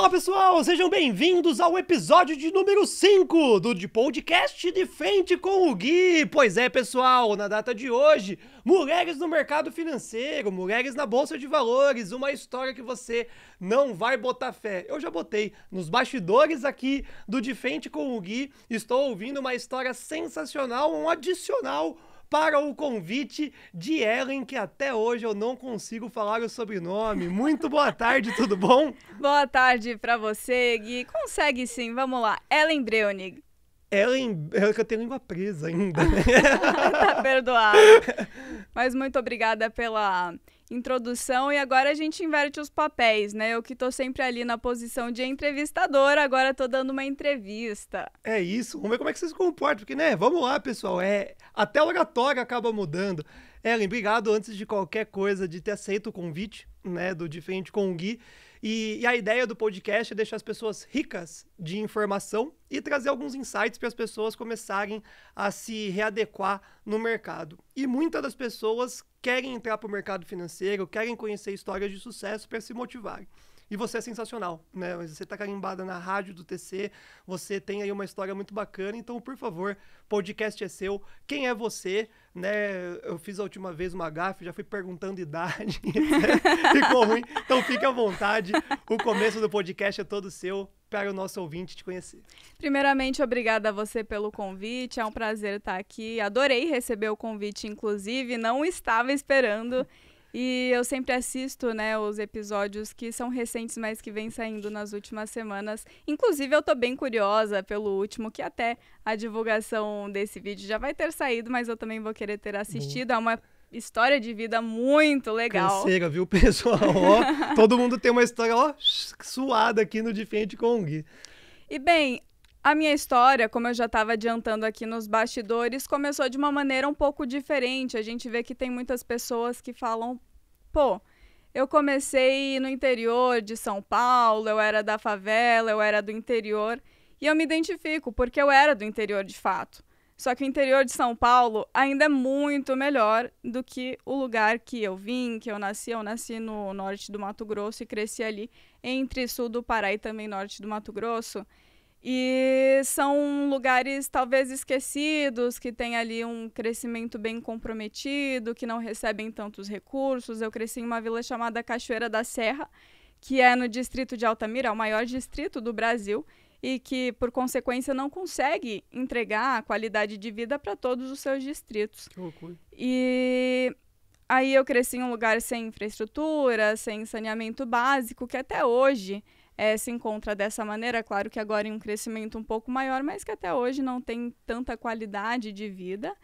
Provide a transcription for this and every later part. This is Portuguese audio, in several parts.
Fala pessoal, sejam bem-vindos ao episódio de número 5 do de podcast de frente com o Gui. Pois é, pessoal, na data de hoje, mulheres no mercado financeiro, mulheres na bolsa de valores, uma história que você não vai botar fé. Eu já botei nos bastidores aqui do de frente com o Gui. Estou ouvindo uma história sensacional, um adicional para o convite de Ellen, que até hoje eu não consigo falar o sobrenome. Muito boa tarde, tudo bom? Boa tarde para você, Gui. Consegue sim, vamos lá. Ellen Breunig. Ellen, é que eu tenho língua presa ainda. tá perdoado. Mas muito obrigada pela introdução e agora a gente inverte os papéis, né? Eu que tô sempre ali na posição de entrevistadora, agora tô dando uma entrevista. É isso, vamos ver como é que vocês se comportam, porque, né, vamos lá, pessoal, é até a oratória acaba mudando. Ellen, obrigado antes de qualquer coisa de ter aceito o convite, né, do Diferente com o Gui. E, e a ideia do podcast é deixar as pessoas ricas de informação e trazer alguns insights para as pessoas começarem a se readequar no mercado. E muitas das pessoas querem entrar para o mercado financeiro, querem conhecer histórias de sucesso para se motivarem. E você é sensacional, né? Você está carimbada na rádio do TC, você tem aí uma história muito bacana. Então, por favor, podcast é seu. Quem é você? Né? Eu fiz a última vez uma gafe, já fui perguntando idade, ficou ruim. Então, fique à vontade. O começo do podcast é todo seu para o nosso ouvinte te conhecer. Primeiramente, obrigada a você pelo convite. É um prazer estar aqui. Adorei receber o convite, inclusive, não estava esperando. E eu sempre assisto, né, os episódios que são recentes, mas que vêm saindo nas últimas semanas. Inclusive, eu tô bem curiosa pelo último, que até a divulgação desse vídeo já vai ter saído, mas eu também vou querer ter assistido. Boa. É uma história de vida muito legal. Canseira, viu, pessoal? Ó, todo mundo tem uma história, ó, suada aqui no De Kong E bem, a minha história, como eu já estava adiantando aqui nos bastidores, começou de uma maneira um pouco diferente. A gente vê que tem muitas pessoas que falam, pô, eu comecei no interior de São Paulo, eu era da favela, eu era do interior, e eu me identifico porque eu era do interior de fato. Só que o interior de São Paulo ainda é muito melhor do que o lugar que eu vim, que eu nasci. Eu nasci no norte do Mato Grosso e cresci ali, entre sul do Pará e também norte do Mato Grosso. E são lugares talvez esquecidos, que têm ali um crescimento bem comprometido, que não recebem tantos recursos. Eu cresci em uma vila chamada Cachoeira da Serra, que é no distrito de Altamira, é o maior distrito do Brasil, e que, por consequência, não consegue entregar a qualidade de vida para todos os seus distritos. Que loucura. E aí eu cresci em um lugar sem infraestrutura, sem saneamento básico, que até hoje é, se encontra dessa maneira. É claro que agora em um crescimento um pouco maior, mas que até hoje não tem tanta qualidade de vida.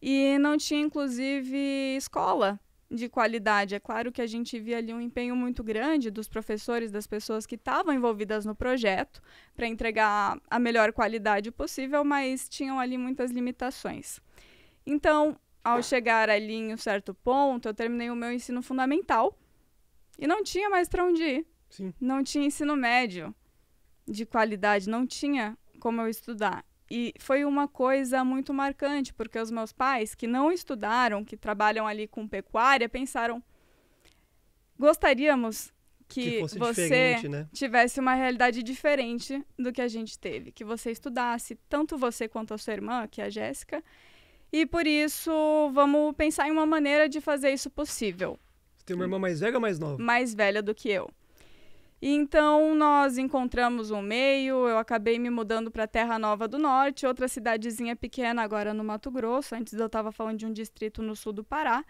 E não tinha, inclusive, escola de qualidade. É claro que a gente via ali um empenho muito grande dos professores, das pessoas que estavam envolvidas no projeto, para entregar a melhor qualidade possível, mas tinham ali muitas limitações. Então, ao chegar ali em um certo ponto, eu terminei o meu ensino fundamental e não tinha mais para onde ir. Sim. Não tinha ensino médio de qualidade, não tinha como eu estudar. E foi uma coisa muito marcante, porque os meus pais, que não estudaram, que trabalham ali com pecuária, pensaram: gostaríamos que, que você né? tivesse uma realidade diferente do que a gente teve, que você estudasse, tanto você quanto a sua irmã, que é a Jéssica. E por isso, vamos pensar em uma maneira de fazer isso possível. Você tem uma irmã mais velha ou mais nova? Mais velha do que eu. E então nós encontramos um meio, eu acabei me mudando para Terra Nova do Norte, outra cidadezinha pequena agora no Mato Grosso, antes eu estava falando de um distrito no sul do Pará.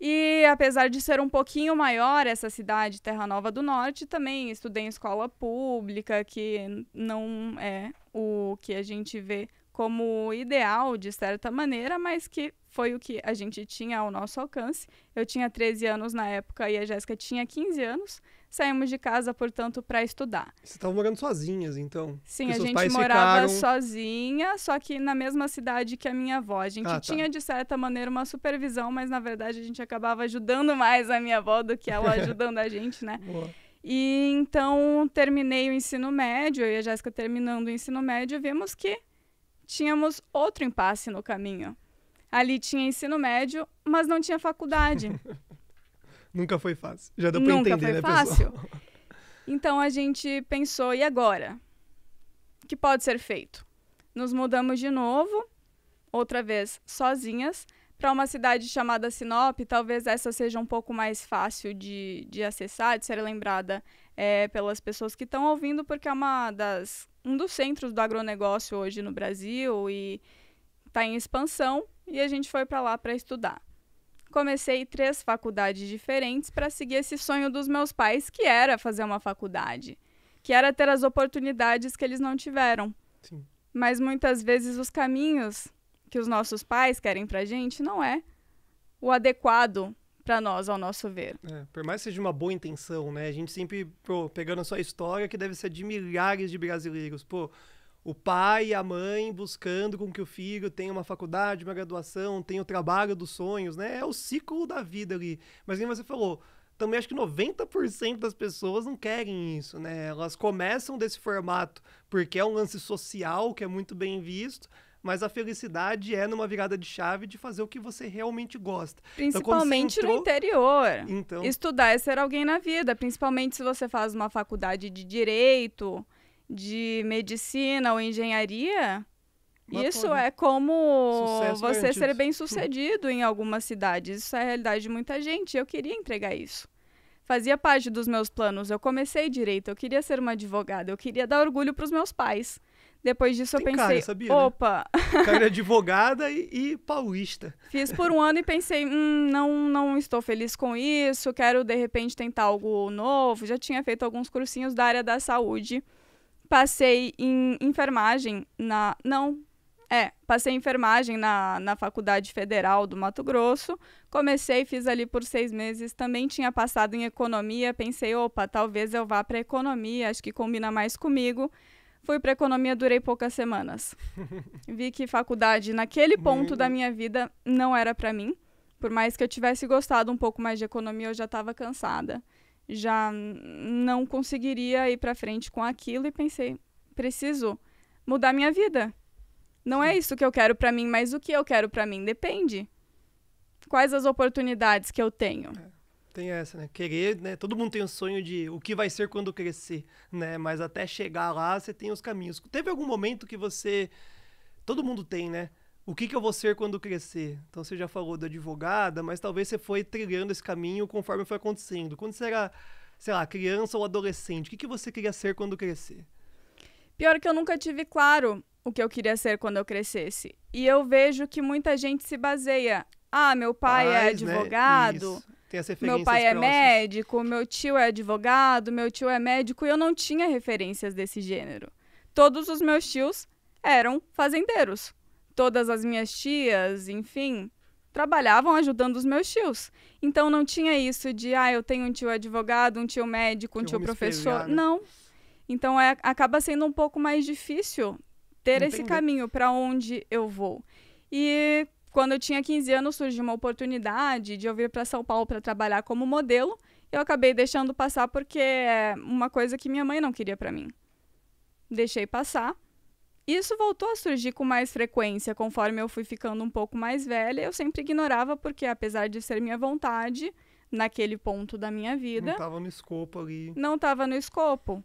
E apesar de ser um pouquinho maior essa cidade, Terra Nova do Norte, também estudei em escola pública, que não é o que a gente vê como ideal, de certa maneira, mas que foi o que a gente tinha ao nosso alcance. Eu tinha 13 anos na época e a Jéssica tinha 15 anos. Saímos de casa, portanto, para estudar. Vocês estavam morando sozinhas, então? Sim, a gente morava ficaram... sozinha, só que na mesma cidade que a minha avó. A gente ah, tá. tinha, tá. de certa maneira, uma supervisão, mas na verdade a gente acabava ajudando mais a minha avó do que ela ajudando a gente, né? Boa. E então terminei o ensino médio, eu e a Jéssica terminando o ensino médio, vimos que tínhamos outro impasse no caminho. Ali tinha ensino médio, mas não tinha faculdade. Nunca foi fácil. Já deu pra Nunca entender, foi né, fácil. pessoal? Então a gente pensou, e agora? O que pode ser feito? Nos mudamos de novo, outra vez sozinhas, para uma cidade chamada Sinop. Talvez essa seja um pouco mais fácil de, de acessar, de ser lembrada é, pelas pessoas que estão ouvindo, porque é uma das, um dos centros do agronegócio hoje no Brasil e está em expansão. E a gente foi para lá para estudar comecei três faculdades diferentes para seguir esse sonho dos meus pais, que era fazer uma faculdade, que era ter as oportunidades que eles não tiveram. Sim. Mas muitas vezes os caminhos que os nossos pais querem a gente não é o adequado para nós, ao nosso ver. É, por mais que seja uma boa intenção, né? A gente sempre, pô, pegando a sua história, que deve ser de milhares de brasileiros, pô, o pai e a mãe buscando com que o filho tenha uma faculdade, uma graduação, tenha o trabalho dos sonhos, né? É o ciclo da vida ali. Mas como você falou, também acho que 90% das pessoas não querem isso, né? Elas começam desse formato porque é um lance social que é muito bem visto, mas a felicidade é numa virada de chave de fazer o que você realmente gosta. Então, principalmente então, entrou... no interior. Então... Estudar é ser alguém na vida, principalmente se você faz uma faculdade de direito de medicina ou engenharia, Uma isso porra. é como Sucesso você garantido. ser bem sucedido em algumas cidades. Isso é a realidade de muita gente. Eu queria entregar isso. Fazia parte dos meus planos. Eu comecei direito, eu queria ser uma advogada, eu queria dar orgulho para os meus pais. Depois disso Tem eu pensei, né? cara, sabia, opa. Né? Cara advogada e, e, paulista. Fiz por um ano e pensei, hum, não, não estou feliz com isso, quero de repente tentar algo novo. Já tinha feito alguns cursinhos da área da saúde passei em enfermagem na. Não. É, passei em enfermagem na, na Faculdade Federal do Mato Grosso. Comecei, fiz ali por seis meses. Também tinha passado em economia. Pensei, opa, talvez eu vá para economia, acho que combina mais comigo. Fui para economia, durei poucas semanas. Vi que faculdade, naquele ponto da minha vida, não era para mim. Por mais que eu tivesse gostado um pouco mais de economia, eu já estava cansada já não conseguiria ir para frente com aquilo e pensei, preciso mudar minha vida. Não é isso que eu quero para mim, mas o que eu quero para mim depende. Quais as oportunidades que eu tenho? É. Tem essa, né? Querer, né? Todo mundo tem o sonho de o que vai ser quando crescer, né? Mas até chegar lá, você tem os caminhos. Teve algum momento que você. Todo mundo tem, né? o que, que eu vou ser quando crescer? Então você já falou da advogada, mas talvez você foi trilhando esse caminho conforme foi acontecendo. Quando você era, sei lá, criança ou adolescente, o que, que você queria ser quando crescer? Pior que eu nunca tive claro o que eu queria ser quando eu crescesse. E eu vejo que muita gente se baseia. Ah, meu pai é né? advogado. Né? meu pai é médico, meu tio é advogado, meu tio é médico, e eu não tinha referências desse gênero. Todos os meus tios eram fazendeiros todas as minhas tias, enfim, trabalhavam ajudando os meus tios. Então não tinha isso de, ah, eu tenho um tio advogado, um tio médico, um tio professor. Né? Não. Então é, acaba sendo um pouco mais difícil ter Entendi. esse caminho para onde eu vou. E quando eu tinha 15 anos surgiu uma oportunidade de eu vir para São Paulo para trabalhar como modelo. Eu acabei deixando passar porque é uma coisa que minha mãe não queria para mim. Deixei passar isso voltou a surgir com mais frequência conforme eu fui ficando um pouco mais velha. Eu sempre ignorava, porque apesar de ser minha vontade, naquele ponto da minha vida. Não estava no escopo ali. Não estava no escopo.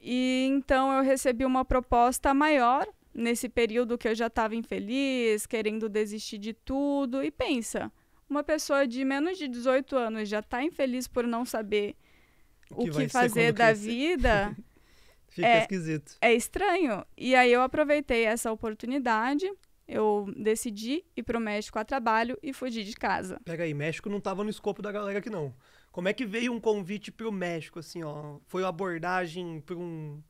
E então eu recebi uma proposta maior nesse período que eu já estava infeliz, querendo desistir de tudo. E pensa, uma pessoa de menos de 18 anos já está infeliz por não saber que o que fazer da crescer. vida. Fica é, esquisito. É estranho. E aí eu aproveitei essa oportunidade, eu decidi ir pro México a trabalho e fugi de casa. Pega aí, México não tava no escopo da galera aqui não. Como é que veio um convite pro México, assim, ó? Foi uma abordagem pra um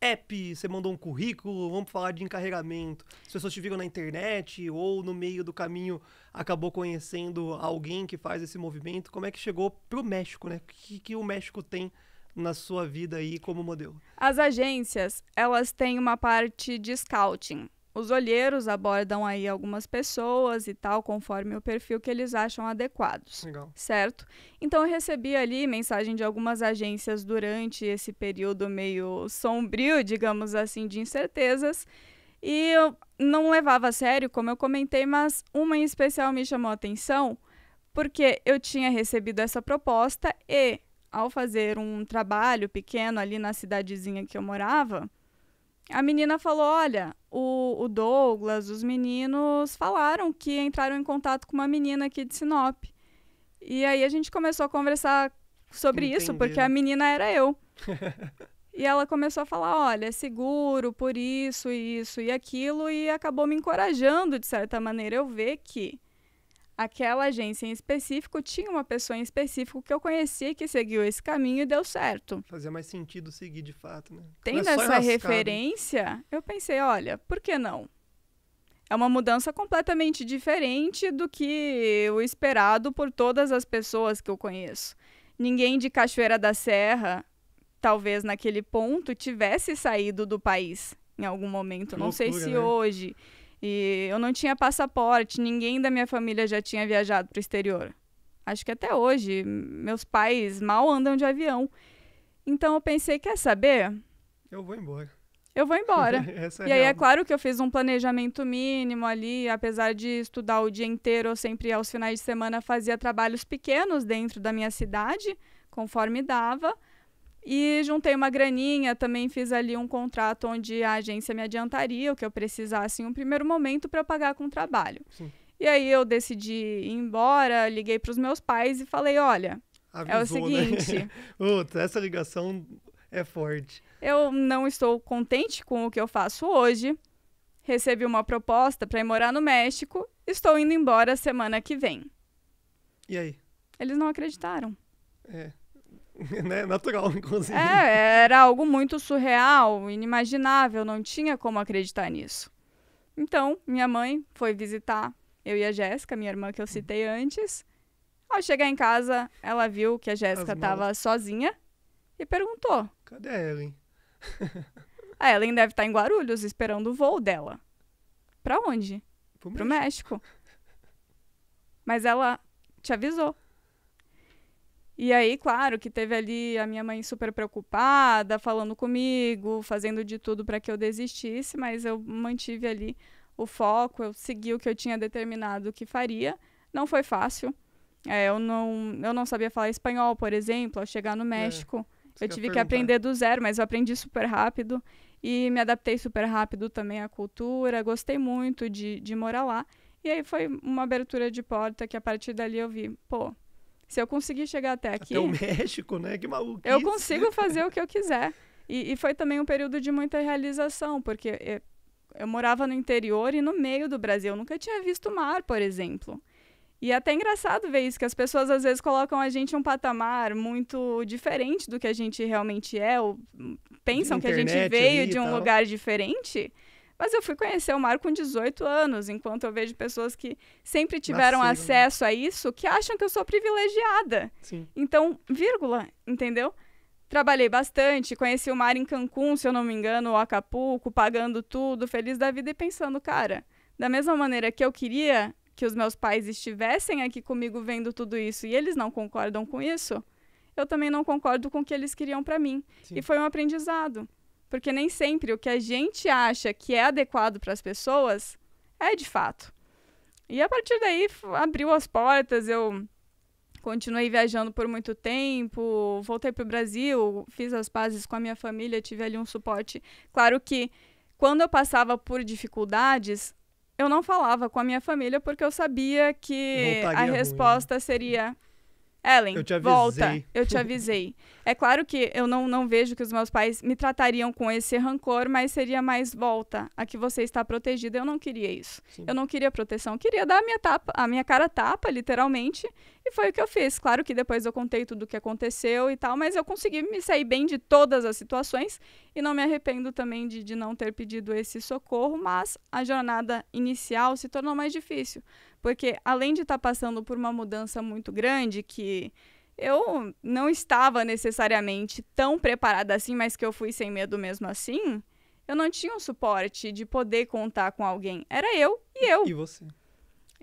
app, você mandou um currículo, vamos falar de encarregamento. As pessoas te viram na internet ou no meio do caminho acabou conhecendo alguém que faz esse movimento. Como é que chegou pro México, né? O que, que o México tem na sua vida aí como modelo? As agências, elas têm uma parte de scouting. Os olheiros abordam aí algumas pessoas e tal, conforme o perfil que eles acham adequados. Legal. Certo? Então eu recebi ali mensagem de algumas agências durante esse período meio sombrio, digamos assim, de incertezas. E eu não levava a sério, como eu comentei, mas uma em especial me chamou a atenção, porque eu tinha recebido essa proposta e ao fazer um trabalho pequeno ali na cidadezinha que eu morava, a menina falou: Olha, o, o, Douglas, os meninos falaram que entraram em contato com uma menina aqui de Sinop. E aí a gente começou a conversar sobre Entendi. isso, porque a né? menina era eu. e ela começou a falar: Olha, é seguro por isso, isso e aquilo, e acabou me encorajando, de certa maneira, eu ver que aquela agência em específico tinha uma pessoa em específico que eu conhecia que seguiu esse caminho e deu certo. Fazia mais sentido seguir de fato, né? Tendo é essa referência, eu pensei, olha, por que não? É uma mudança completamente diferente do que o esperado por todas as pessoas que eu conheço. Ninguém de Cachoeira da Serra, talvez naquele ponto, tivesse saído do país em algum momento. Que não loucura, sei se né? hoje. E eu não tinha passaporte, ninguém da minha família já tinha viajado para o exterior. Acho que até hoje, meus pais mal andam de avião. Então eu pensei, quer saber? Eu vou embora. Eu vou embora. É e aí é claro que eu fiz um planejamento mínimo ali, apesar de estudar o dia inteiro, eu sempre aos finais de semana fazia trabalhos pequenos dentro da minha cidade, conforme dava. E juntei uma graninha, também fiz ali um contrato onde a agência me adiantaria o que eu precisasse em um primeiro momento para pagar com o trabalho. Sim. E aí eu decidi ir embora, liguei para os meus pais e falei: olha, Avisou, é o né? seguinte. Né? essa ligação é forte. Eu não estou contente com o que eu faço hoje. Recebi uma proposta para ir morar no México. Estou indo embora semana que vem. E aí? Eles não acreditaram. É. né? Natural, inclusive. É, era algo muito surreal, inimaginável, não tinha como acreditar nisso. Então, minha mãe foi visitar eu e a Jéssica, minha irmã que eu citei antes. Ao chegar em casa, ela viu que a Jéssica estava sozinha e perguntou: Cadê a Ellen? a Ellen deve estar tá em Guarulhos esperando o voo dela. Pra onde? Pro, Pro México. Mas ela te avisou e aí, claro, que teve ali a minha mãe super preocupada, falando comigo, fazendo de tudo para que eu desistisse, mas eu mantive ali o foco, eu segui o que eu tinha determinado que faria. Não foi fácil. É, eu, não, eu não sabia falar espanhol, por exemplo, ao chegar no é, México. É, eu tive que aprender do zero, mas eu aprendi super rápido e me adaptei super rápido também à cultura. Gostei muito de, de morar lá. E aí foi uma abertura de porta que a partir dali eu vi, pô, se eu conseguir chegar até aqui. Até o México, né? Que maluco. Eu consigo fazer o que eu quiser. E, e, foi também um período de muita realização, porque eu, eu morava no interior e no meio do Brasil. Eu nunca tinha visto mar, por exemplo. E é até engraçado ver isso, que as pessoas às vezes colocam a gente em um patamar muito diferente do que a gente realmente é, ou pensam que a gente veio de um lugar diferente. Mas eu fui conhecer o mar com 18 anos, enquanto eu vejo pessoas que sempre tiveram Nasceram. acesso a isso, que acham que eu sou privilegiada. Sim. Então, vírgula, entendeu? Trabalhei bastante, conheci o mar em Cancún, se eu não me engano, ou Acapulco, pagando tudo, feliz da vida e pensando, cara, da mesma maneira que eu queria que os meus pais estivessem aqui comigo vendo tudo isso e eles não concordam com isso, eu também não concordo com o que eles queriam para mim. Sim. E foi um aprendizado. Porque nem sempre o que a gente acha que é adequado para as pessoas é de fato. E a partir daí abriu as portas, eu continuei viajando por muito tempo, voltei para o Brasil, fiz as pazes com a minha família, tive ali um suporte. Claro que quando eu passava por dificuldades, eu não falava com a minha família porque eu sabia que a né? resposta ruim. seria Ellen, eu te avisei. volta, eu te avisei. É claro que eu não, não vejo que os meus pais me tratariam com esse rancor, mas seria mais volta a que você está protegida. Eu não queria isso. Sim. Eu não queria proteção. Eu queria dar a minha, tapa, a minha cara tapa, literalmente. E foi o que eu fiz. Claro que depois eu contei tudo o que aconteceu e tal, mas eu consegui me sair bem de todas as situações. E não me arrependo também de, de não ter pedido esse socorro, mas a jornada inicial se tornou mais difícil. Porque além de estar tá passando por uma mudança muito grande que eu não estava necessariamente tão preparada assim, mas que eu fui sem medo mesmo assim, eu não tinha um suporte de poder contar com alguém. Era eu e eu. E você?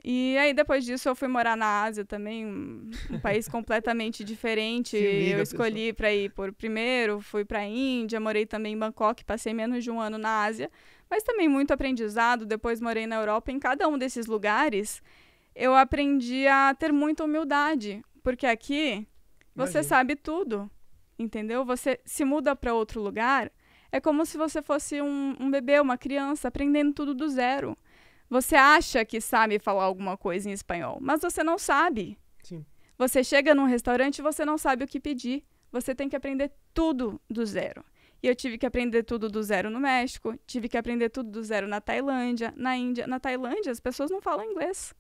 E aí, depois disso, eu fui morar na Ásia também, um, um país completamente diferente. Liga, eu escolhi para ir por primeiro, fui para a Índia, morei também em Bangkok, passei menos de um ano na Ásia, mas também muito aprendizado. Depois morei na Europa, em cada um desses lugares, eu aprendi a ter muita humildade, porque aqui você sabe tudo, entendeu? Você se muda para outro lugar, é como se você fosse um, um bebê, uma criança, aprendendo tudo do zero. Você acha que sabe falar alguma coisa em espanhol, mas você não sabe. Sim. Você chega num restaurante e você não sabe o que pedir. Você tem que aprender tudo do zero. E eu tive que aprender tudo do zero no México, tive que aprender tudo do zero na Tailândia, na Índia. Na Tailândia, as pessoas não falam inglês.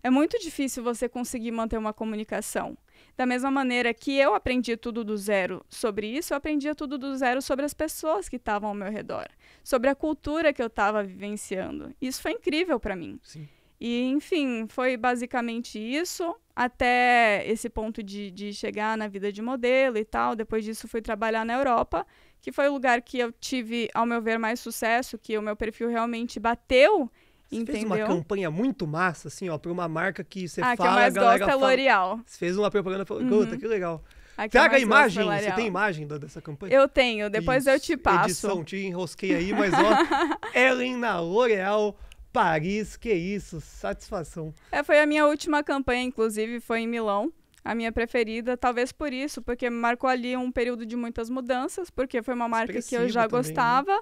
É muito difícil você conseguir manter uma comunicação. Da mesma maneira que eu aprendi tudo do zero sobre isso, eu aprendia tudo do zero sobre as pessoas que estavam ao meu redor, sobre a cultura que eu estava vivenciando. Isso foi incrível para mim. Sim. E, enfim, foi basicamente isso até esse ponto de, de chegar na vida de modelo e tal. Depois disso, fui trabalhar na Europa que foi o lugar que eu tive, ao meu ver, mais sucesso, que o meu perfil realmente bateu. Você entendeu? fez uma campanha muito massa, assim, ó, pra uma marca que você ah, fala, que eu mais a galera gosto é L'Oreal. Você fez uma propaganda e falou, uhum. que legal. A Traga a é imagem, você tem imagem da, dessa campanha? Eu tenho, depois Isso. eu te passo. Edição, te enrosquei aí, mas ó, Ellen na L'Oreal... Paris, que isso, satisfação. É, foi a minha última campanha, inclusive, foi em Milão a minha preferida, talvez por isso, porque marcou ali um período de muitas mudanças, porque foi uma marca Expressiva que eu já também, né? gostava. Né?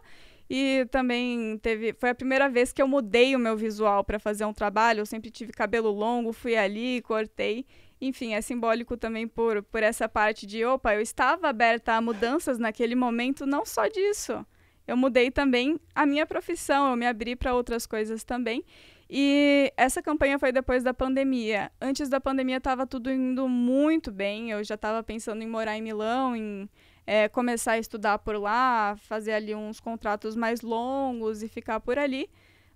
E também teve, foi a primeira vez que eu mudei o meu visual para fazer um trabalho, eu sempre tive cabelo longo, fui ali, cortei. Enfim, é simbólico também por, por essa parte de, opa, eu estava aberta a mudanças naquele momento, não só disso. Eu mudei também a minha profissão, eu me abri para outras coisas também. E essa campanha foi depois da pandemia. Antes da pandemia estava tudo indo muito bem. Eu já estava pensando em morar em Milão, em é, começar a estudar por lá, fazer ali uns contratos mais longos e ficar por ali.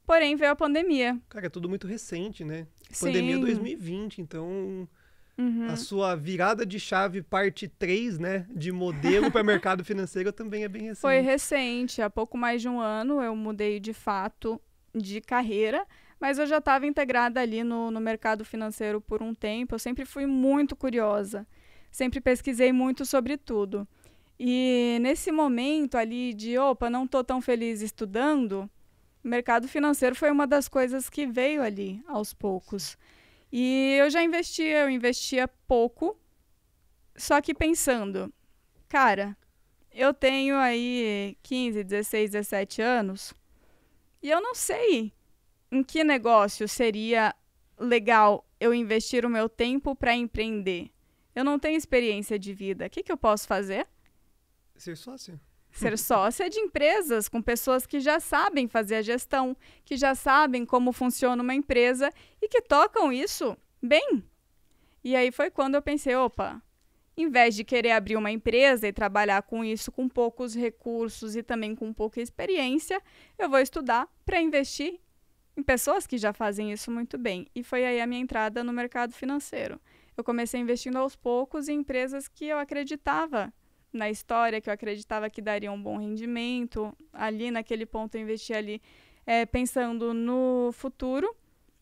Porém, veio a pandemia. Cara, é tudo muito recente, né? Sim. Pandemia 2020, então. Uhum. A sua virada de chave, parte 3, né? De modelo para mercado financeiro também é bem recente. Foi recente, há pouco mais de um ano eu mudei de fato de carreira. Mas eu já estava integrada ali no, no mercado financeiro por um tempo. Eu sempre fui muito curiosa, sempre pesquisei muito sobre tudo. E nesse momento ali de, opa, não estou tão feliz estudando, o mercado financeiro foi uma das coisas que veio ali aos poucos. E eu já investia, eu investia pouco, só que pensando, cara, eu tenho aí 15, 16, 17 anos e eu não sei em que negócio seria legal eu investir o meu tempo para empreender? Eu não tenho experiência de vida. O que, que eu posso fazer? Ser sócio. Ser sócia de empresas com pessoas que já sabem fazer a gestão, que já sabem como funciona uma empresa e que tocam isso bem. E aí foi quando eu pensei, opa, em vez de querer abrir uma empresa e trabalhar com isso com poucos recursos e também com pouca experiência, eu vou estudar para investir em pessoas que já fazem isso muito bem. E foi aí a minha entrada no mercado financeiro. Eu comecei investindo aos poucos em empresas que eu acreditava na história, que eu acreditava que daria um bom rendimento. Ali, naquele ponto, eu investi ali é, pensando no futuro,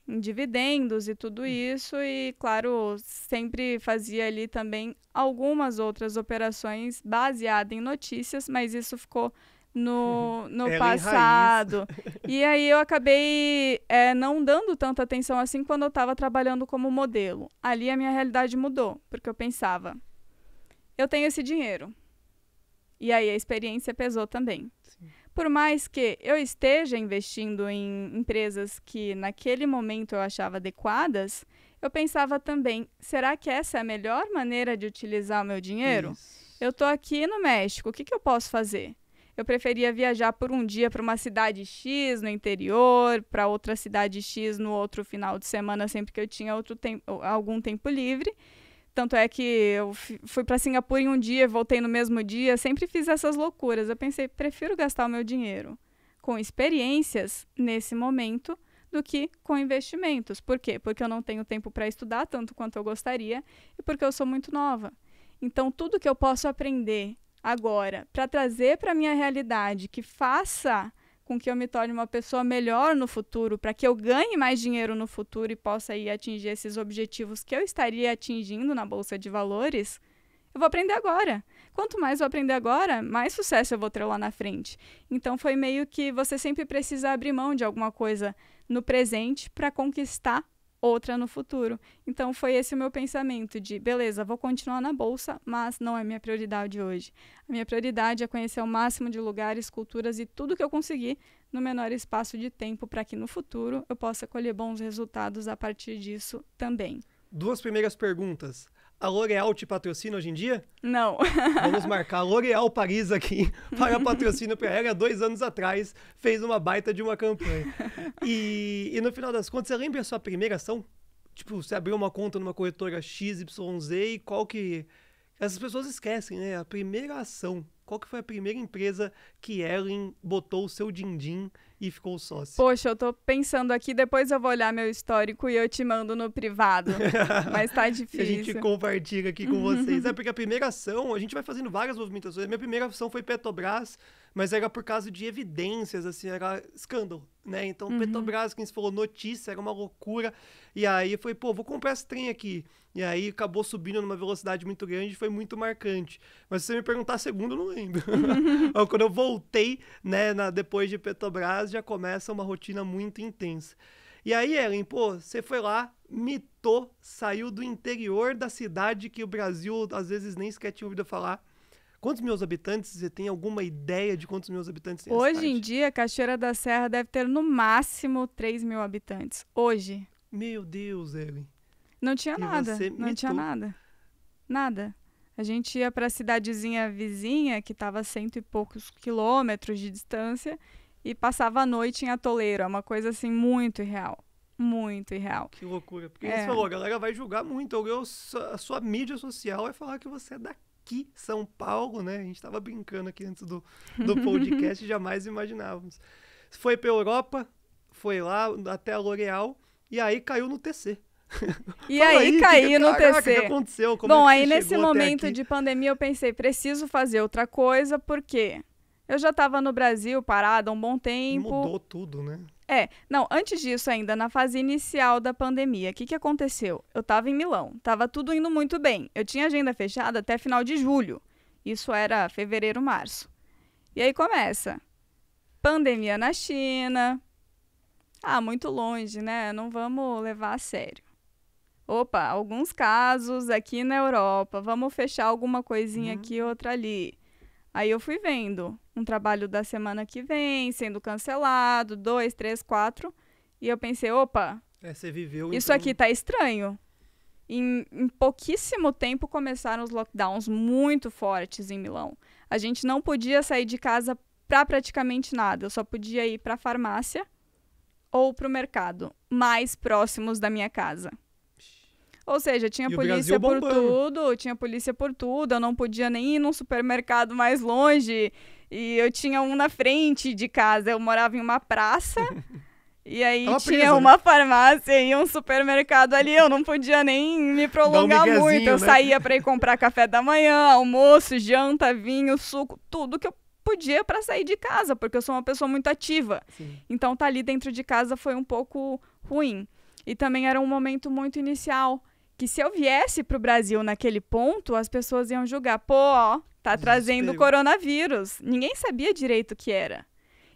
em dividendos e tudo hum. isso. E, claro, sempre fazia ali também algumas outras operações baseadas em notícias, mas isso ficou no, no é passado. E aí eu acabei é, não dando tanta atenção assim quando eu estava trabalhando como modelo. Ali a minha realidade mudou, porque eu pensava, eu tenho esse dinheiro. E aí a experiência pesou também. Por mais que eu esteja investindo em empresas que naquele momento eu achava adequadas, eu pensava também, será que essa é a melhor maneira de utilizar o meu dinheiro? Isso. Eu estou aqui no México, o que, que eu posso fazer? eu preferia viajar por um dia para uma cidade X no interior, para outra cidade X no outro final de semana, sempre que eu tinha outro algum tempo livre. Tanto é que eu fui para Singapura em um dia, voltei no mesmo dia, sempre fiz essas loucuras. Eu pensei, prefiro gastar o meu dinheiro com experiências nesse momento do que com investimentos. Por quê? Porque eu não tenho tempo para estudar tanto quanto eu gostaria e porque eu sou muito nova. Então, tudo que eu posso aprender agora para trazer para minha realidade que faça com que eu me torne uma pessoa melhor no futuro, para que eu ganhe mais dinheiro no futuro e possa ir atingir esses objetivos que eu estaria atingindo na bolsa de valores, eu vou aprender agora. Quanto mais eu aprender agora, mais sucesso eu vou ter lá na frente. Então foi meio que você sempre precisa abrir mão de alguma coisa no presente para conquistar outra no futuro. Então foi esse o meu pensamento de, beleza, vou continuar na bolsa, mas não é minha prioridade hoje. A minha prioridade é conhecer o máximo de lugares, culturas e tudo que eu conseguir no menor espaço de tempo para que no futuro eu possa colher bons resultados a partir disso também. Duas primeiras perguntas. A L'Oréal te patrocina hoje em dia? Não. Vamos marcar a L'Oréal Paris aqui para patrocínio para ela. Dois anos atrás fez uma baita de uma campanha. E, e no final das contas, você lembra a sua primeira ação? Tipo, você abriu uma conta numa corretora XYZ e qual que. Essas pessoas esquecem, né? A primeira ação. Qual que foi a primeira empresa que Ellen botou o seu din-din e ficou sócio. Poxa, eu tô pensando aqui, depois eu vou olhar meu histórico e eu te mando no privado. Mas tá difícil. a gente compartilha aqui com vocês. é porque a primeira ação, a gente vai fazendo várias movimentações. A minha primeira ação foi Petrobras, mas era por causa de evidências, assim, era escândalo, né? Então, uhum. Petrobras, quem se falou notícia, era uma loucura. E aí foi, pô, vou comprar esse trem aqui. E aí acabou subindo numa velocidade muito grande, foi muito marcante. Mas se você me perguntar segundo, eu não lembro. Quando eu voltei, né, na, depois de Petrobras, já começa uma rotina muito intensa. E aí, Ellen, pô, você foi lá, mitou, saiu do interior da cidade que o Brasil às vezes nem sequer tinha ouvido falar. Quantos meus habitantes? Você tem alguma ideia de quantos meus habitantes tem Hoje em dia, Cachoeira da Serra deve ter no máximo 3 mil habitantes. Hoje. Meu Deus, Ellen. Não tinha e nada. Não mitou. tinha nada. Nada. A gente ia para a cidadezinha vizinha, que estava a cento e poucos quilômetros de distância, e passava a noite em atoleiro. É uma coisa assim muito irreal. Muito irreal. Que loucura. Porque é. você falou, a galera vai julgar muito. A sua mídia social vai falar que você é daqui, São Paulo, né? A gente estava brincando aqui antes do, do podcast, jamais imaginávamos. Foi pra Europa, foi lá até a L'Oréal e aí caiu no TC. E Fala aí, aí caiu no TC. O que aconteceu? Como Bom, é que aí nesse momento de pandemia eu pensei, preciso fazer outra coisa, porque eu já estava no Brasil parada um bom tempo. Mudou tudo, né? É, não, antes disso ainda, na fase inicial da pandemia, o que, que aconteceu? Eu estava em Milão, estava tudo indo muito bem. Eu tinha agenda fechada até final de julho. Isso era fevereiro, março. E aí começa. Pandemia na China. Ah, muito longe, né? Não vamos levar a sério. Opa, alguns casos aqui na Europa. Vamos fechar alguma coisinha uhum. aqui, outra ali. Aí eu fui vendo um trabalho da semana que vem sendo cancelado, dois, três, quatro. E eu pensei, opa, é, você viveu, isso então... aqui tá estranho. Em, em, pouquíssimo tempo começaram os lockdowns muito fortes em Milão. A gente não podia sair de casa para praticamente nada. Eu só podia ir para a farmácia ou para o mercado, mais próximos da minha casa. Ou seja, tinha e polícia por tudo, tinha polícia por tudo, eu não podia nem ir num supermercado mais longe. E eu tinha um na frente de casa, eu morava em uma praça. E aí tinha né? uma né? farmácia e um supermercado ali, eu não podia nem me prolongar um muito. Eu né? saía para ir comprar café da manhã, almoço, janta, vinho, suco, tudo que eu podia para sair de casa, porque eu sou uma pessoa muito ativa. Sim. Então tá ali dentro de casa foi um pouco ruim. E também era um momento muito inicial que se eu viesse para o Brasil naquele ponto, as pessoas iam julgar, pô, ó, tá trazendo trazendo coronavírus. Ninguém sabia direito o que era.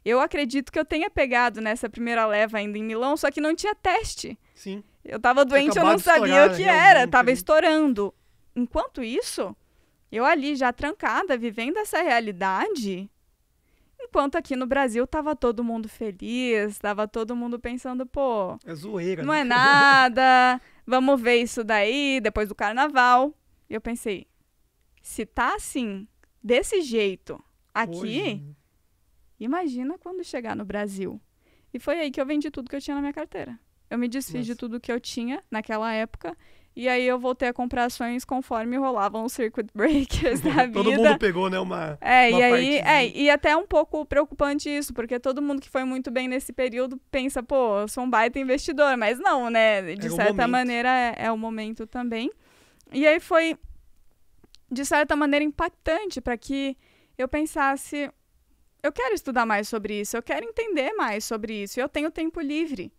Eu acredito que eu tenha pegado nessa primeira leva ainda em Milão, só que não tinha teste. Sim. Eu tava doente, eu não sabia o que era, tava né? estourando. Enquanto isso, eu ali já trancada, vivendo essa realidade, Enquanto aqui no Brasil tava todo mundo feliz, tava todo mundo pensando, pô. É zoeira. Não é né? é nada, vamos ver isso daí depois do carnaval. E eu pensei, se tá assim, desse jeito, aqui, Hoje. Né? imagina quando chegar no Brasil. E foi aí que eu vendi tudo que eu tinha na minha carteira. Eu me desfiz Nossa. de tudo que eu tinha naquela época e aí eu voltei a comprar ações conforme rolavam os circuit breakers da vida. todo mundo pegou, né, uma É, uma e aí, é, e até um pouco preocupante isso, porque todo mundo que foi muito bem nesse período pensa, pô, eu sou um baita investidor, mas não, né? De é certa maneira é, é o momento também. E aí foi de certa maneira impactante para que eu pensasse, eu quero estudar mais sobre isso, eu quero entender mais sobre isso, eu tenho tempo livre.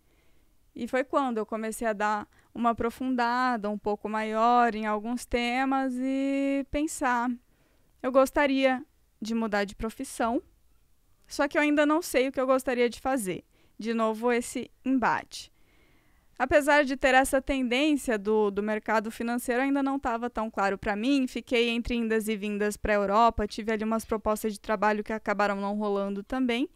E foi quando eu comecei a dar uma aprofundada, um pouco maior em alguns temas e pensar. Eu gostaria de mudar de profissão, só que eu ainda não sei o que eu gostaria de fazer. De novo, esse embate. Apesar de ter essa tendência do, do mercado financeiro, ainda não estava tão claro para mim. Fiquei entre indas e vindas para a Europa, tive ali umas propostas de trabalho que acabaram não rolando também.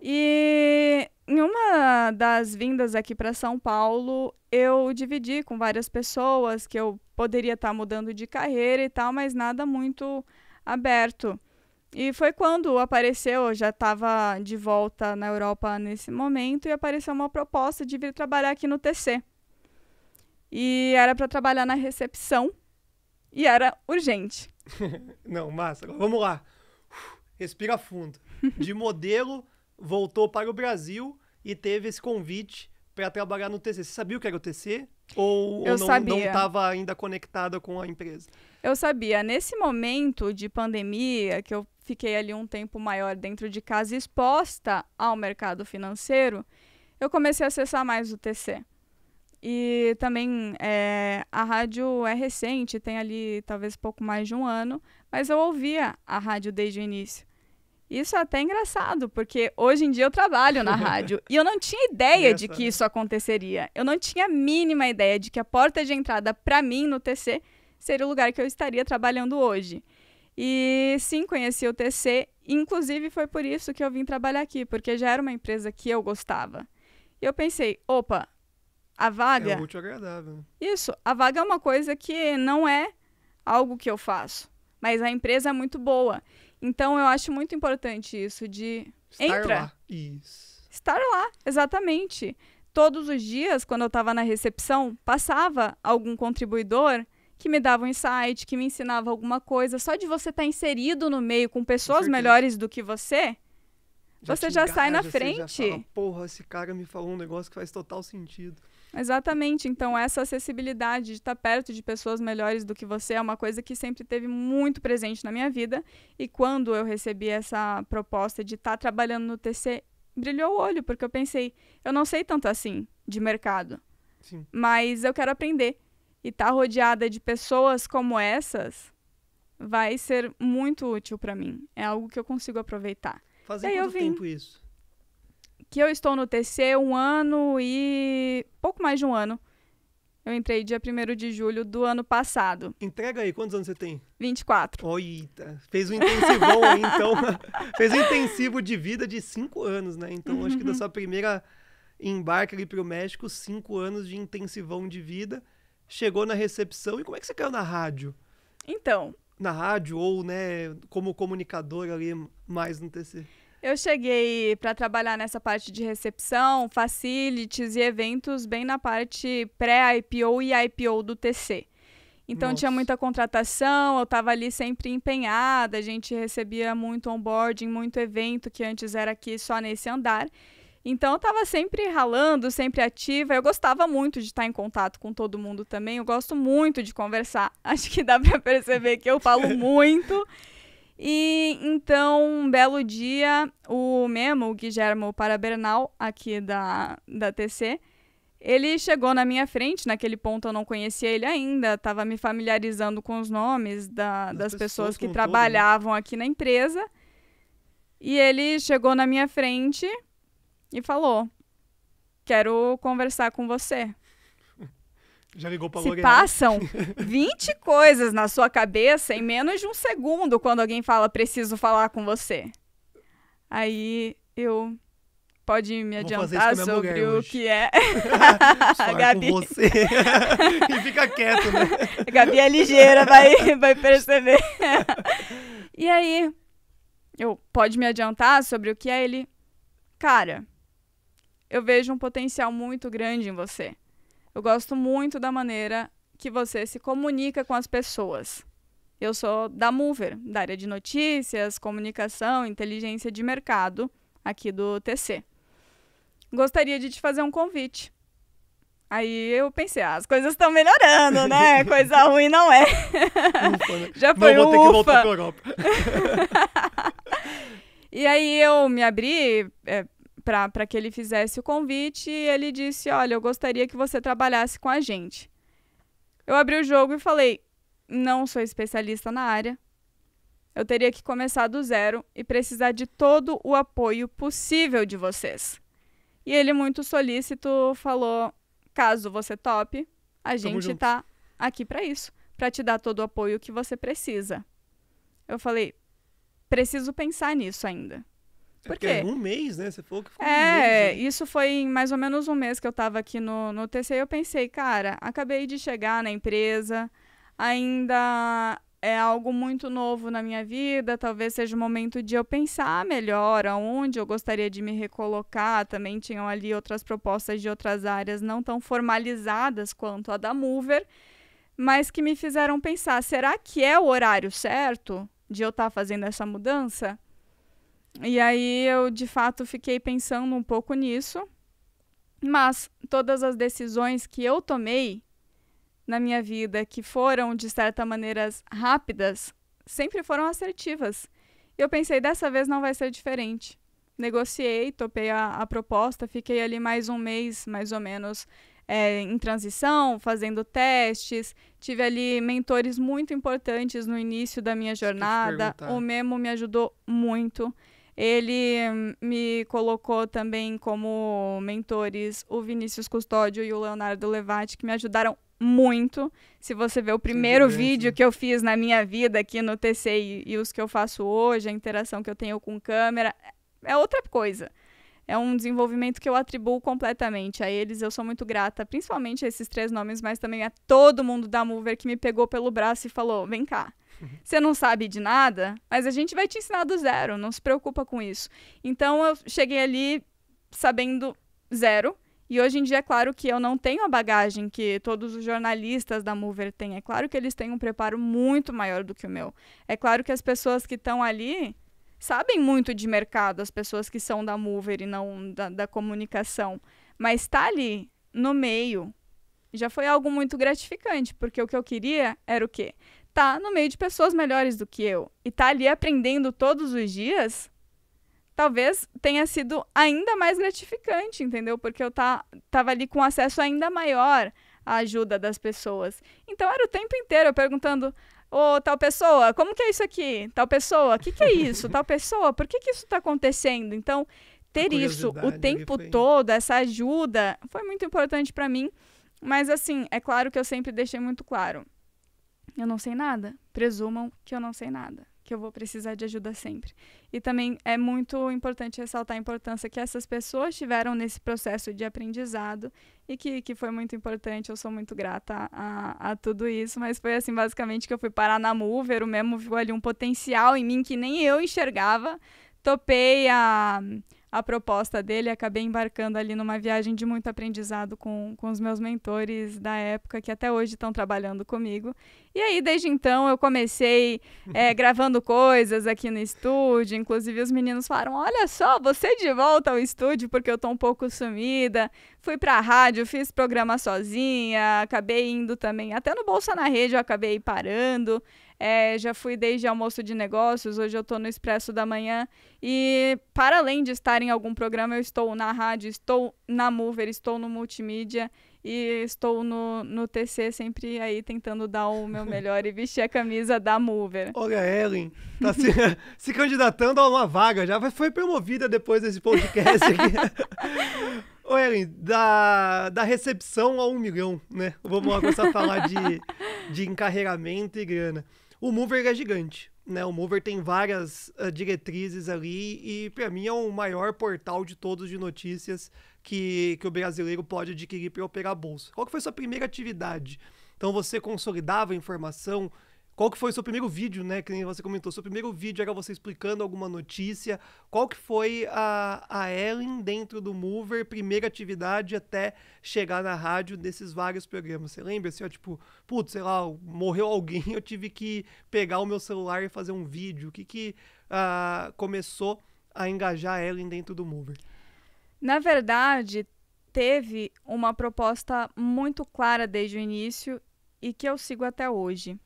E em uma das vindas aqui para São Paulo, eu dividi com várias pessoas que eu poderia estar tá mudando de carreira e tal, mas nada muito aberto. E foi quando apareceu, eu já estava de volta na Europa nesse momento, e apareceu uma proposta de vir trabalhar aqui no TC. E era para trabalhar na recepção, e era urgente. Não, massa. Vamos lá. Respira fundo. De modelo voltou para o Brasil e teve esse convite para trabalhar no TC. Você sabia o que era o TC? Ou, eu ou não estava ainda conectada com a empresa? Eu sabia. Nesse momento de pandemia, que eu fiquei ali um tempo maior dentro de casa exposta ao mercado financeiro, eu comecei a acessar mais o TC. E também é, a rádio é recente, tem ali talvez pouco mais de um ano, mas eu ouvia a rádio desde o início. Isso é até engraçado, porque hoje em dia eu trabalho na rádio e eu não tinha ideia de que isso aconteceria. Eu não tinha a mínima ideia de que a porta de entrada para mim no TC seria o lugar que eu estaria trabalhando hoje. E sim, conheci o TC, inclusive foi por isso que eu vim trabalhar aqui, porque já era uma empresa que eu gostava. E eu pensei, opa, a vaga. É muito agradável. Né? Isso, a vaga é uma coisa que não é algo que eu faço, mas a empresa é muito boa. Então eu acho muito importante isso de estar entra. lá. Isso. Estar lá, exatamente. Todos os dias, quando eu estava na recepção, passava algum contribuidor que me dava um insight, que me ensinava alguma coisa. Só de você estar tá inserido no meio com pessoas com melhores do que você, já você já engaja, sai na frente. Você já fala, Porra, esse cara me falou um negócio que faz total sentido. Exatamente. Então, essa acessibilidade de estar perto de pessoas melhores do que você é uma coisa que sempre teve muito presente na minha vida. E quando eu recebi essa proposta de estar trabalhando no TC, brilhou o olho, porque eu pensei, eu não sei tanto assim de mercado, Sim. mas eu quero aprender. E estar rodeada de pessoas como essas vai ser muito útil para mim. É algo que eu consigo aproveitar. Fazer quanto vim... tempo isso? que eu estou no TC um ano e. pouco mais de um ano. Eu entrei dia 1 de julho do ano passado. Entrega aí, quantos anos você tem? 24. Oita, fez um intensivão aí, então. fez um intensivo de vida de 5 anos, né? Então, acho que da uhum. sua primeira embarca ali para o México, 5 anos de intensivão de vida. Chegou na recepção e como é que você caiu na rádio? Então. Na rádio ou, né, como comunicador ali mais no TC? Eu cheguei para trabalhar nessa parte de recepção, facilities e eventos bem na parte pré-IPO e IPO do TC. Então Nossa. tinha muita contratação, eu estava ali sempre empenhada, a gente recebia muito onboarding, muito evento que antes era aqui só nesse andar. Então eu estava sempre ralando, sempre ativa. Eu gostava muito de estar em contato com todo mundo também. Eu gosto muito de conversar. Acho que dá para perceber que eu falo muito. E então, um belo dia, o Memo, o Guilhermo Parabernal, aqui da, da TC, ele chegou na minha frente, naquele ponto eu não conhecia ele ainda, estava me familiarizando com os nomes da, das, das pessoas, pessoas que né? trabalhavam todo, né? aqui na empresa. E ele chegou na minha frente e falou: Quero conversar com você. Já ligou pra Se L'Oréal. passam 20 coisas na sua cabeça em menos de um segundo quando alguém fala preciso falar com você. Aí eu pode me adiantar sobre o que é. a Gabi. Com você. e fica quieto, né? A Gabi é ligeira, vai, vai perceber. e aí, eu pode me adiantar sobre o que é ele. Cara, eu vejo um potencial muito grande em você. Eu gosto muito da maneira que você se comunica com as pessoas. Eu sou da Mover, da área de notícias, comunicação, inteligência de mercado, aqui do TC. Gostaria de te fazer um convite. Aí eu pensei, ah, as coisas estão melhorando, né? Coisa ruim não é. Ufa, né? Já foi não, vou ufa. ter que voltar para Europa. e aí eu me abri, é, para que ele fizesse o convite e ele disse: Olha, eu gostaria que você trabalhasse com a gente. Eu abri o jogo e falei: Não sou especialista na área. Eu teria que começar do zero e precisar de todo o apoio possível de vocês. E ele, muito solícito, falou: Caso você tope, a gente está aqui para isso, para te dar todo o apoio que você precisa. Eu falei: Preciso pensar nisso ainda. Por quê? um mês, né? Você falou que ficou É, um mês, né? isso foi em mais ou menos um mês que eu estava aqui no, no TC e eu pensei, cara, acabei de chegar na empresa, ainda é algo muito novo na minha vida, talvez seja o momento de eu pensar melhor aonde eu gostaria de me recolocar. Também tinham ali outras propostas de outras áreas não tão formalizadas quanto a da Mover, mas que me fizeram pensar, será que é o horário certo de eu estar tá fazendo essa mudança? E aí eu de fato fiquei pensando um pouco nisso, mas todas as decisões que eu tomei na minha vida que foram de certa maneira rápidas, sempre foram assertivas. eu pensei, dessa vez não vai ser diferente. Negociei, topei a, a proposta, fiquei ali mais um mês, mais ou menos, é, em transição, fazendo testes. Tive ali mentores muito importantes no início da minha jornada. O Memo me ajudou muito. Ele hum, me colocou também como mentores o Vinícius Custódio e o Leonardo Levati, que me ajudaram muito. Se você vê o primeiro vídeo né? que eu fiz na minha vida aqui no TCI e os que eu faço hoje, a interação que eu tenho com câmera, é outra coisa é um desenvolvimento que eu atribuo completamente a eles. Eu sou muito grata, principalmente a esses três nomes, mas também a todo mundo da Mover que me pegou pelo braço e falou: vem cá. Uhum. Você não sabe de nada, mas a gente vai te ensinar do zero, não se preocupa com isso. Então eu cheguei ali sabendo zero. E hoje em dia, é claro que eu não tenho a bagagem que todos os jornalistas da Mover têm. É claro que eles têm um preparo muito maior do que o meu. É claro que as pessoas que estão ali sabem muito de mercado, as pessoas que são da mover e não da, da comunicação. Mas estar tá ali no meio já foi algo muito gratificante, porque o que eu queria era o quê? Tá no meio de pessoas melhores do que eu e tá ali aprendendo todos os dias, talvez tenha sido ainda mais gratificante, entendeu? Porque eu tá, tava ali com acesso ainda maior à ajuda das pessoas. Então era o tempo inteiro eu perguntando: Ô, tal pessoa, como que é isso aqui? Tal pessoa, o que, que é isso? tal pessoa, por que, que isso está acontecendo? Então, ter isso o tempo foi... todo, essa ajuda, foi muito importante para mim. Mas, assim, é claro que eu sempre deixei muito claro. Eu não sei nada. Presumam que eu não sei nada que eu vou precisar de ajuda sempre. E também é muito importante ressaltar a importância que essas pessoas tiveram nesse processo de aprendizado e que, que foi muito importante. Eu sou muito grata a, a tudo isso, mas foi assim, basicamente, que eu fui parar na Mover, o mesmo viu ali um potencial em mim que nem eu enxergava. Topei a a proposta dele, acabei embarcando ali numa viagem de muito aprendizado com, com os meus mentores da época, que até hoje estão trabalhando comigo. E aí, desde então, eu comecei é, gravando coisas aqui no estúdio. Inclusive, os meninos falaram: Olha só, você de volta ao estúdio, porque eu tô um pouco sumida. Fui pra rádio, fiz programa sozinha, acabei indo também. Até no Bolsa na Rede eu acabei parando é, já fui desde almoço de negócios, hoje eu estou no Expresso da Manhã. E para além de estar em algum programa, eu estou na rádio, estou na Mover, estou no multimídia e estou no, no TC sempre aí tentando dar o meu melhor e vestir a camisa da Mover. Olha, Ellen, tá se, se candidatando a uma vaga, já foi promovida depois desse podcast aqui. Ô, Ellen, da, da recepção ao um milhão, né? Vamos lá começar a falar de, de encarregamento e grana. O Mover é gigante. Né, o Mover tem várias uh, diretrizes ali e para mim é o maior portal de todos de notícias que, que o brasileiro pode adquirir para operar bolsa. Qual que foi sua primeira atividade? Então você consolidava a informação, qual que foi o seu primeiro vídeo, né? Que nem você comentou. Seu primeiro vídeo era você explicando alguma notícia. Qual que foi a, a Ellen dentro do Mover, primeira atividade até chegar na rádio desses vários programas? Você lembra, assim, ó, tipo, putz, sei lá, morreu alguém, eu tive que pegar o meu celular e fazer um vídeo. O que que uh, começou a engajar a Ellen dentro do Mover? Na verdade, teve uma proposta muito clara desde o início e que eu sigo até hoje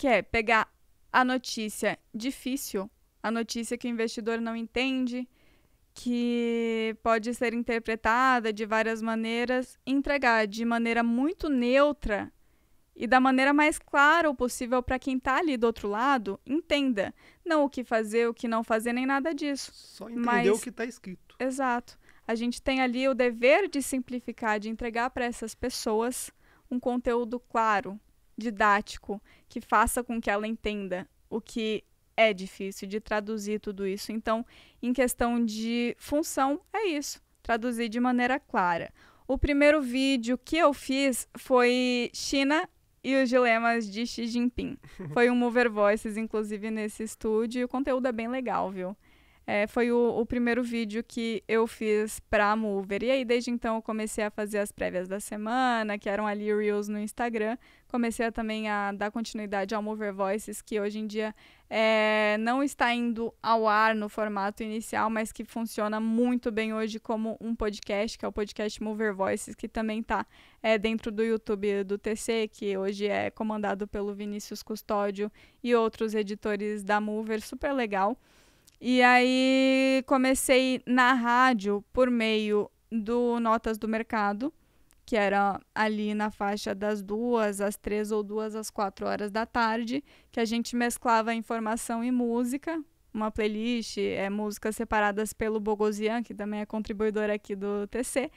que é pegar a notícia difícil, a notícia que o investidor não entende, que pode ser interpretada de várias maneiras, entregar de maneira muito neutra e da maneira mais clara possível para quem está ali do outro lado, entenda. Não o que fazer, o que não fazer, nem nada disso. Só entender Mas... o que está escrito. Exato. A gente tem ali o dever de simplificar, de entregar para essas pessoas um conteúdo claro, didático que faça com que ela entenda o que é difícil de traduzir tudo isso. Então, em questão de função, é isso, traduzir de maneira clara. O primeiro vídeo que eu fiz foi China e os dilemas de Xi Jinping. Foi um Mover Voices, inclusive, nesse estúdio, e o conteúdo é bem legal, viu? É, foi o, o, primeiro vídeo que eu fiz pra Mover. E aí, desde então, eu comecei a fazer as prévias da semana, que eram ali Reels no Instagram. Comecei a, também a dar continuidade ao Mover Voices, que hoje em dia é, não está indo ao ar no formato inicial, mas que funciona muito bem hoje como um podcast, que é o podcast Mover Voices, que também está é, dentro do YouTube do TC, que hoje é comandado pelo Vinícius Custódio e outros editores da Mover. Super legal. E aí comecei na rádio por meio do Notas do Mercado, que era ali na faixa das duas às três ou duas às quatro horas da tarde, que a gente mesclava informação e música. Uma playlist, é, músicas separadas pelo Bogosian, que também é contribuidor aqui do TC.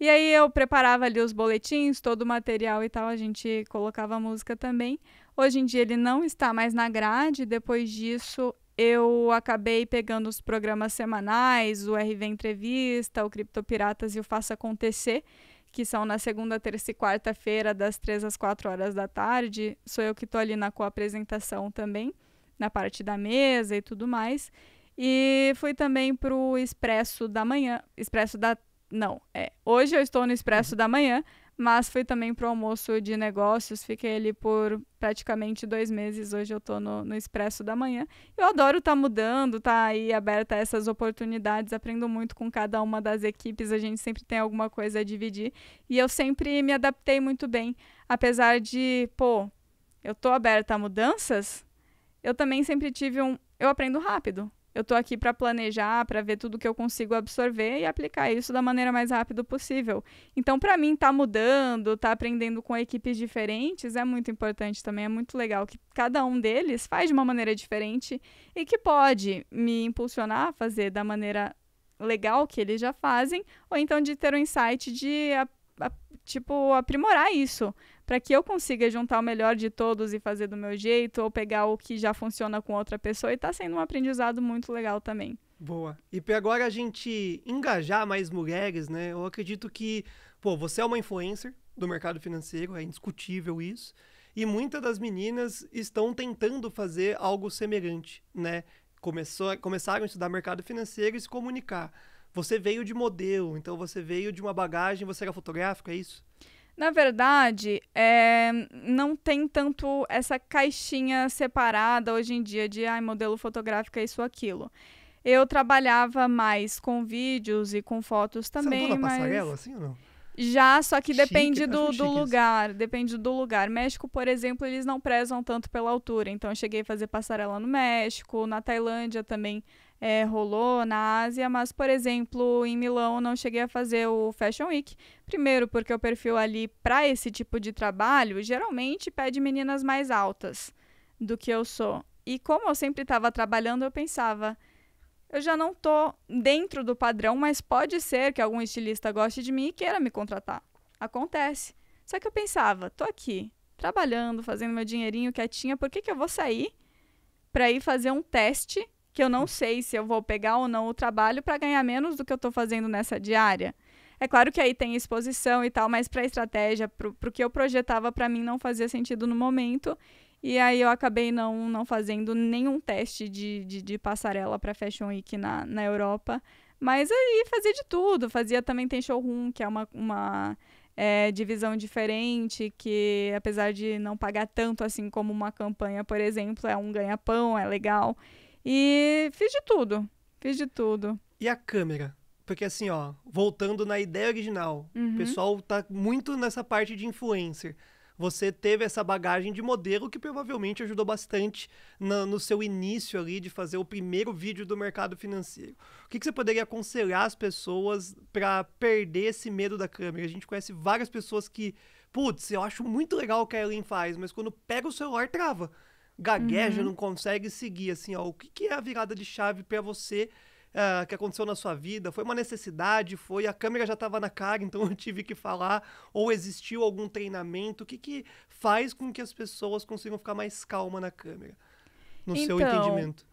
E aí eu preparava ali os boletins, todo o material e tal, a gente colocava música também. Hoje em dia ele não está mais na grade, depois disso eu acabei pegando os programas semanais, o RV Entrevista, o Criptopiratas e o Faça Acontecer, que são na segunda, terça e quarta-feira, das três às quatro horas da tarde. Sou eu que estou ali na co-apresentação também, na parte da mesa e tudo mais. E fui também para o Expresso da Manhã. Expresso da. Não, é. Hoje eu estou no Expresso uhum. da Manhã, mas fui também para o almoço de negócios, fiquei ali por praticamente dois meses, hoje eu estou no, no Expresso da Manhã. Eu adoro estar tá mudando, tá aí aberta a essas oportunidades, aprendo muito com cada uma das equipes, a gente sempre tem alguma coisa a dividir, e eu sempre me adaptei muito bem, apesar de, pô, eu estou aberta a mudanças, eu também sempre tive um... eu aprendo rápido, eu estou aqui para planejar, para ver tudo que eu consigo absorver e aplicar isso da maneira mais rápida possível. Então, para mim, tá mudando, tá aprendendo com equipes diferentes é muito importante também. É muito legal que cada um deles faz de uma maneira diferente e que pode me impulsionar a fazer da maneira legal que eles já fazem, ou então de ter um insight de, a, a, tipo, aprimorar isso para que eu consiga juntar o melhor de todos e fazer do meu jeito, ou pegar o que já funciona com outra pessoa, e está sendo um aprendizado muito legal também. Boa. E para agora a gente engajar mais mulheres, né? Eu acredito que, pô, você é uma influencer do mercado financeiro, é indiscutível isso. E muitas das meninas estão tentando fazer algo semelhante, né? Começou, começaram a estudar mercado financeiro e se comunicar. Você veio de modelo, então você veio de uma bagagem, você era fotográfica, é isso? Na verdade, é, não tem tanto essa caixinha separada hoje em dia de ah, modelo fotográfico é isso aquilo. Eu trabalhava mais com vídeos e com fotos também. Você mas... passarela, assim ou não? Já, só que chique, depende do, do lugar. Isso. Depende do lugar. México, por exemplo, eles não prezam tanto pela altura. Então eu cheguei a fazer passarela no México, na Tailândia também é, rolou na Ásia, mas, por exemplo, em Milão não cheguei a fazer o Fashion Week. Primeiro, porque o perfil ali para esse tipo de trabalho geralmente pede meninas mais altas do que eu sou. E como eu sempre estava trabalhando, eu pensava, eu já não tô dentro do padrão, mas pode ser que algum estilista goste de mim e queira me contratar. Acontece. Só que eu pensava, tô aqui, trabalhando, fazendo meu dinheirinho quietinha, por que, que eu vou sair para ir fazer um teste que eu não sei se eu vou pegar ou não o trabalho para ganhar menos do que eu estou fazendo nessa diária. É claro que aí tem exposição e tal, mas para estratégia, para o que eu projetava para mim não fazia sentido no momento. E aí eu acabei não, não fazendo nenhum teste de, de, de passarela para Fashion Week na, na Europa. Mas aí fazia de tudo. Fazia também tem showroom, que é uma, uma é, divisão diferente, que apesar de não pagar tanto assim como uma campanha, por exemplo, é um ganha-pão, é legal. E fiz de tudo. Fiz de tudo. E a câmera? Porque assim, ó, voltando na ideia original, uhum. o pessoal tá muito nessa parte de influencer. Você teve essa bagagem de modelo que provavelmente ajudou bastante no seu início ali de fazer o primeiro vídeo do mercado financeiro. O que, que você poderia aconselhar as pessoas para perder esse medo da câmera? A gente conhece várias pessoas que, putz, eu acho muito legal o que a Ellen faz, mas quando pega o celular, trava gagueja, uhum. não consegue seguir, assim, ó, o que, que é a virada de chave para você uh, que aconteceu na sua vida? Foi uma necessidade? Foi a câmera já estava na cara, então eu tive que falar? Ou existiu algum treinamento? O que, que faz com que as pessoas consigam ficar mais calma na câmera? No então, seu entendimento.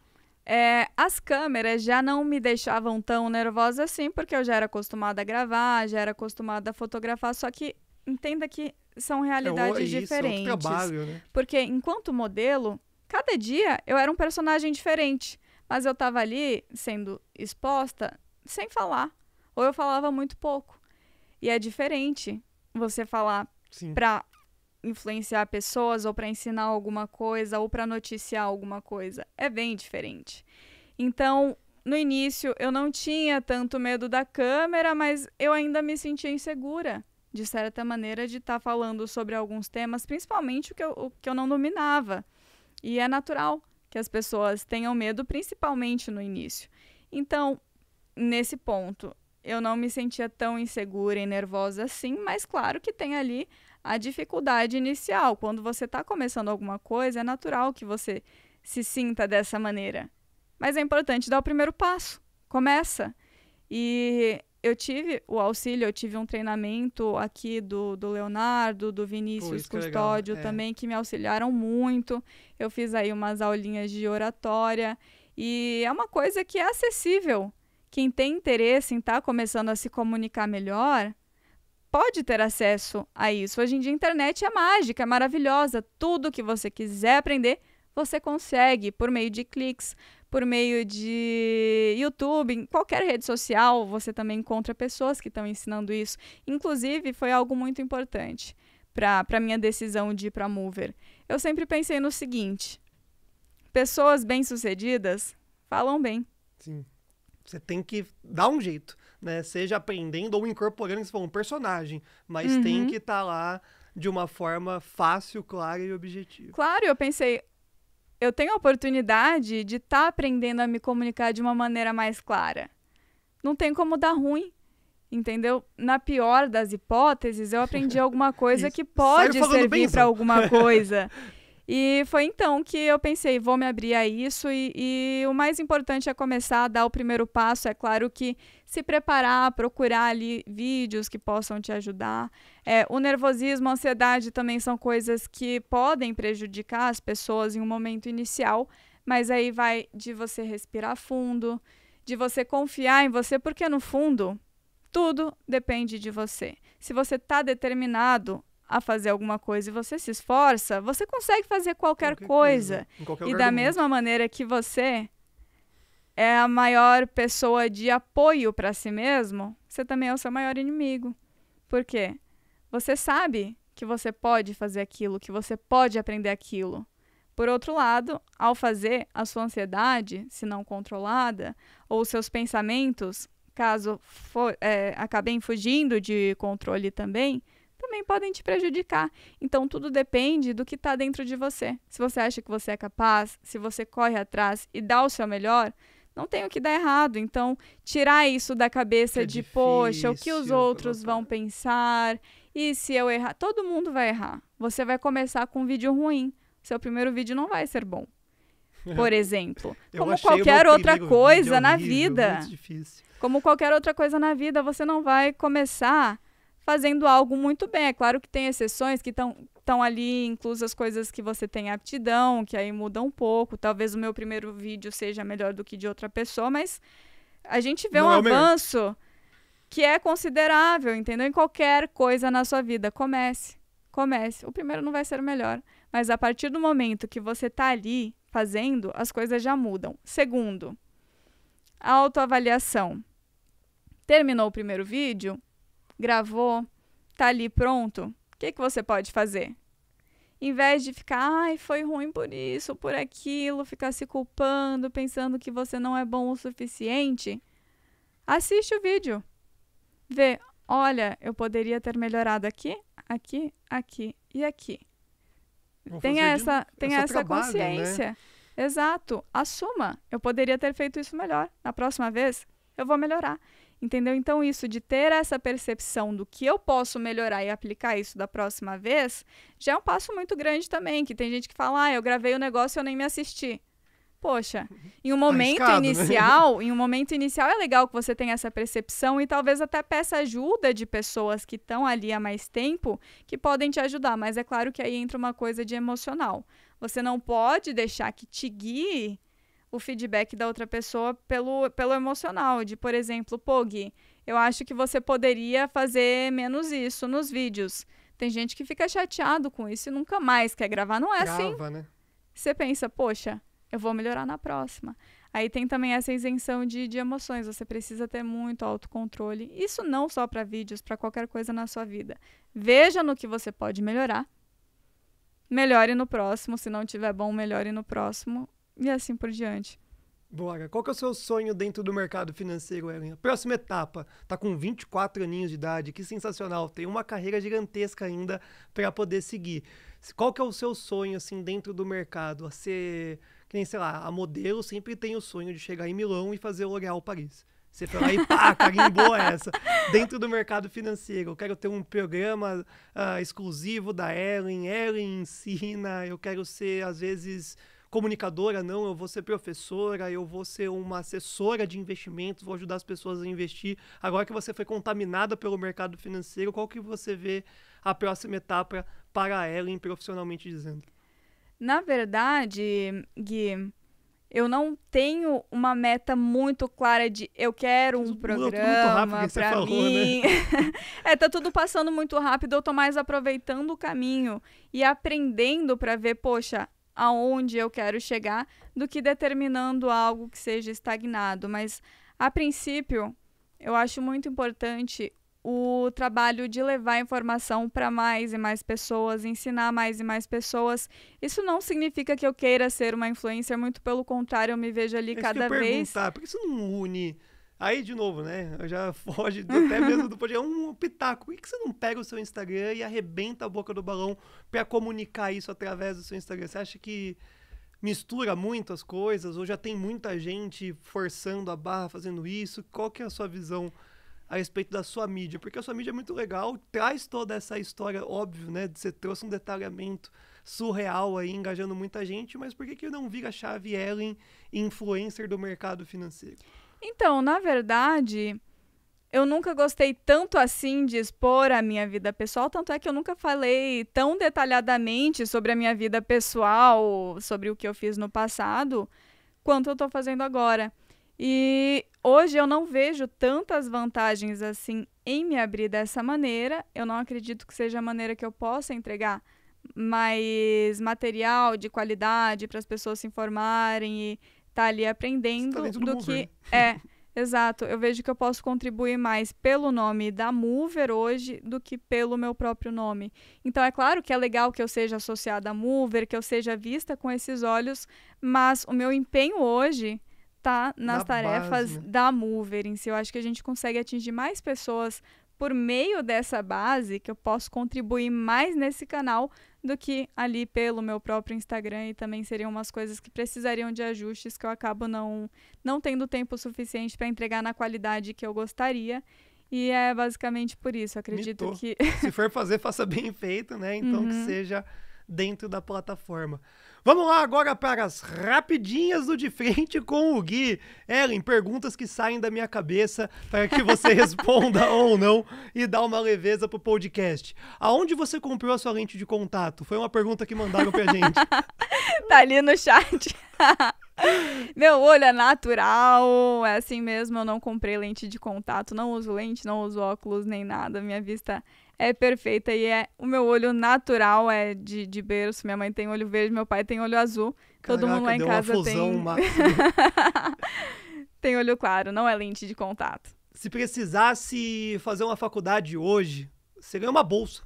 É, as câmeras já não me deixavam tão nervosa assim, porque eu já era acostumada a gravar, já era acostumada a fotografar, só que entenda que são é, realidades é, isso, diferentes. É trabalho, né? Porque enquanto modelo, cada dia eu era um personagem diferente. Mas eu tava ali sendo exposta sem falar. Ou eu falava muito pouco. E é diferente você falar para influenciar pessoas ou para ensinar alguma coisa ou para noticiar alguma coisa. É bem diferente. Então, no início eu não tinha tanto medo da câmera, mas eu ainda me sentia insegura de certa maneira, de estar tá falando sobre alguns temas, principalmente o que, eu, o que eu não dominava. E é natural que as pessoas tenham medo, principalmente no início. Então, nesse ponto, eu não me sentia tão insegura e nervosa assim, mas claro que tem ali a dificuldade inicial. Quando você está começando alguma coisa, é natural que você se sinta dessa maneira. Mas é importante dar o primeiro passo. Começa. E eu tive o auxílio, eu tive um treinamento aqui do, do Leonardo, do Vinícius Pô, é Custódio é também, que me auxiliaram muito. Eu fiz aí umas aulinhas de oratória. E é uma coisa que é acessível. Quem tem interesse em estar tá começando a se comunicar melhor pode ter acesso a isso. Hoje em dia a internet é mágica, é maravilhosa. Tudo que você quiser aprender, você consegue por meio de cliques, por meio de YouTube, em qualquer rede social, você também encontra pessoas que estão ensinando isso. Inclusive, foi algo muito importante para a minha decisão de ir para Mover. Eu sempre pensei no seguinte: pessoas bem-sucedidas falam bem. Sim. Você tem que dar um jeito, né? Seja aprendendo ou incorporando, você falou, um personagem, mas uhum. tem que estar tá lá de uma forma fácil, clara e objetiva. Claro, eu pensei, eu tenho a oportunidade de estar tá aprendendo a me comunicar de uma maneira mais clara. Não tem como dar ruim, entendeu? Na pior das hipóteses, eu aprendi alguma coisa que pode servir para alguma coisa. E foi então que eu pensei, vou me abrir a isso e, e, o mais importante é começar a dar o primeiro passo. É claro que se preparar, procurar ali vídeos que possam te ajudar. É, o nervosismo, a ansiedade também são coisas que podem prejudicar as pessoas em um momento inicial, mas aí vai de você respirar fundo, de você confiar em você, porque no fundo tudo depende de você. Se você está determinado a fazer alguma coisa e você se esforça, você consegue fazer qualquer, qualquer coisa. coisa. Qualquer e da mesma mundo. maneira que você é a maior pessoa de apoio para si mesmo, você também é o seu maior inimigo. Por quê? Você sabe que você pode fazer aquilo, que você pode aprender aquilo. Por outro lado, ao fazer a sua ansiedade, se não controlada, ou seus pensamentos, caso for, é, acabem fugindo de controle também, também podem te prejudicar. Então tudo depende do que está dentro de você. Se você acha que você é capaz, se você corre atrás e dá o seu melhor, não tem o que dar errado. Então, tirar isso da cabeça é de, difícil, poxa, o que os outros vão pensar? E se eu errar? Todo mundo vai errar. Você vai começar com um vídeo ruim. Seu primeiro vídeo não vai ser bom. Por exemplo. como qualquer outra coisa horrível, na vida. Como qualquer outra coisa na vida, você não vai começar fazendo algo muito bem. É claro que tem exceções que estão ali as coisas que você tem aptidão, que aí muda um pouco. Talvez o meu primeiro vídeo seja melhor do que de outra pessoa, mas a gente vê Não um é avanço mesmo. que é considerável, entendeu? Em qualquer coisa na sua vida. Comece. Comece. O primeiro não vai ser o melhor, mas a partir do momento que você está ali fazendo, as coisas já mudam. Segundo, autoavaliação. Terminou o primeiro vídeo? gravou, tá ali pronto, o que, que você pode fazer? Em vez de ficar, ai, foi ruim por isso, por aquilo, ficar se culpando, pensando que você não é bom o suficiente, assiste o vídeo. Vê, olha, eu poderia ter melhorado aqui, aqui, aqui e aqui. tenha essa, tenha essa, essa trabalho, né? consciência. Né? Exato. Assuma. Eu poderia ter feito isso melhor. Na próxima vez, eu vou melhorar. Entendeu? Então, isso de ter essa percepção do que eu posso melhorar e aplicar isso da próxima vez, já é um passo muito grande também. Que tem gente que fala, ah, eu gravei o um negócio e eu nem me assisti. Poxa, em um tá momento Arriscado, né? inicial, né? em um momento inicial é legal que você tenha essa percepção e talvez até peça ajuda de pessoas que estão ali há mais tempo que podem te ajudar. Mas é claro que aí entra uma coisa de emocional. Você não pode deixar que te guie o feedback da outra pessoa pelo, pelo emocional, de, por exemplo, pô, eu acho que você poderia fazer menos isso nos vídeos. Tem gente que fica chateado com isso e nunca mais quer gravar. Não é Grava, assim. Né? Você pensa, poxa, eu vou melhorar na próxima. Aí tem também essa isenção de, de emoções. Você precisa ter muito autocontrole. Isso não só para vídeos, para qualquer coisa na sua vida. Veja no que você pode melhorar. Melhore no próximo. Se não tiver bom, melhore no próximo e assim por diante. Bora. Qual que é o seu sonho dentro do mercado financeiro, Ellen? Próxima etapa. Tá com 24 aninhos de idade, que sensacional. Tem uma carreira gigantesca ainda para poder seguir. Qual que é o seu sonho, assim, dentro do mercado? A ser, que nem, sei lá, a modelo sempre tem o sonho de chegar em Milão e fazer o L'Oréal Paris. Você foi aí, pá, pá, boa essa. Dentro do mercado financeiro, eu quero ter um programa uh, exclusivo da Ellen, Ellen ensina, eu quero ser, às vezes comunicadora, não, eu vou ser professora, eu vou ser uma assessora de investimentos, vou ajudar as pessoas a investir. Agora que você foi contaminada pelo mercado financeiro, qual que você vê a próxima etapa para a Ellen, profissionalmente dizendo? Na verdade, Gui, eu não tenho uma meta muito clara de eu quero um programa para mim. Né? é, tá tudo passando muito rápido, eu tô mais aproveitando o caminho e aprendendo para ver, poxa, aonde eu quero chegar do que determinando algo que seja estagnado. Mas, a princípio, eu acho muito importante o trabalho de levar informação para mais e mais pessoas, ensinar mais e mais pessoas. Isso não significa que eu queira ser uma influencer, muito pelo contrário, eu me vejo ali é cada vez. Perguntar, por que você não une Aí, de novo, né? Eu já foge até mesmo do podcast. É um pitaco. Por que, você não pega o seu Instagram e arrebenta a boca do balão para comunicar isso através do seu Instagram? Você acha que mistura muito as coisas? Ou já tem muita gente forçando a barra fazendo isso? Qual que é a sua visão a respeito da sua mídia? Porque a sua mídia é muito legal, traz toda essa história, óbvio, né? Você trouxe um detalhamento surreal aí, engajando muita gente, mas por que, que não vira chave Ellen, influencer do mercado financeiro? Então, na verdade, eu nunca gostei tanto assim de expor a minha vida pessoal, tanto é que eu nunca falei tão detalhadamente sobre a minha vida pessoal, sobre o que eu fiz no passado, quanto eu estou fazendo agora. E hoje eu não vejo tantas vantagens assim em me abrir dessa maneira. Eu não acredito que seja a maneira que eu possa entregar mais material de qualidade para as pessoas se informarem e tá ali aprendendo tá do, do que é. Exato, eu vejo que eu posso contribuir mais pelo nome da Mover hoje do que pelo meu próprio nome. Então é claro que é legal que eu seja associada a Mover, que eu seja vista com esses olhos, mas o meu empenho hoje tá nas na tarefas base, né? da Mover em si. Eu acho que a gente consegue atingir mais pessoas por meio dessa base, que eu posso contribuir mais nesse canal do que ali pelo meu próprio Instagram e também seriam umas coisas que precisariam de ajustes que eu acabo não não tendo tempo suficiente para entregar na qualidade que eu gostaria. E é basicamente por isso, acredito Mitou. que Se for fazer, faça bem feito, né? Então uhum. que seja dentro da plataforma. Vamos lá agora para as rapidinhas do de frente com o Gui. Ellen, perguntas que saem da minha cabeça para que você responda ou não e dá uma leveza pro podcast. Aonde você comprou a sua lente de contato? Foi uma pergunta que mandaram pra gente. tá ali no chat. Meu olho é natural, é assim mesmo, eu não comprei lente de contato, não uso lente, não uso óculos nem nada, minha vista é perfeita e é o meu olho natural é de, de berço. Minha mãe tem olho verde, meu pai tem olho azul. Caraca, Todo mundo lá em casa tem. tem olho claro, não é lente de contato. Se precisasse fazer uma faculdade hoje, você ganha uma bolsa.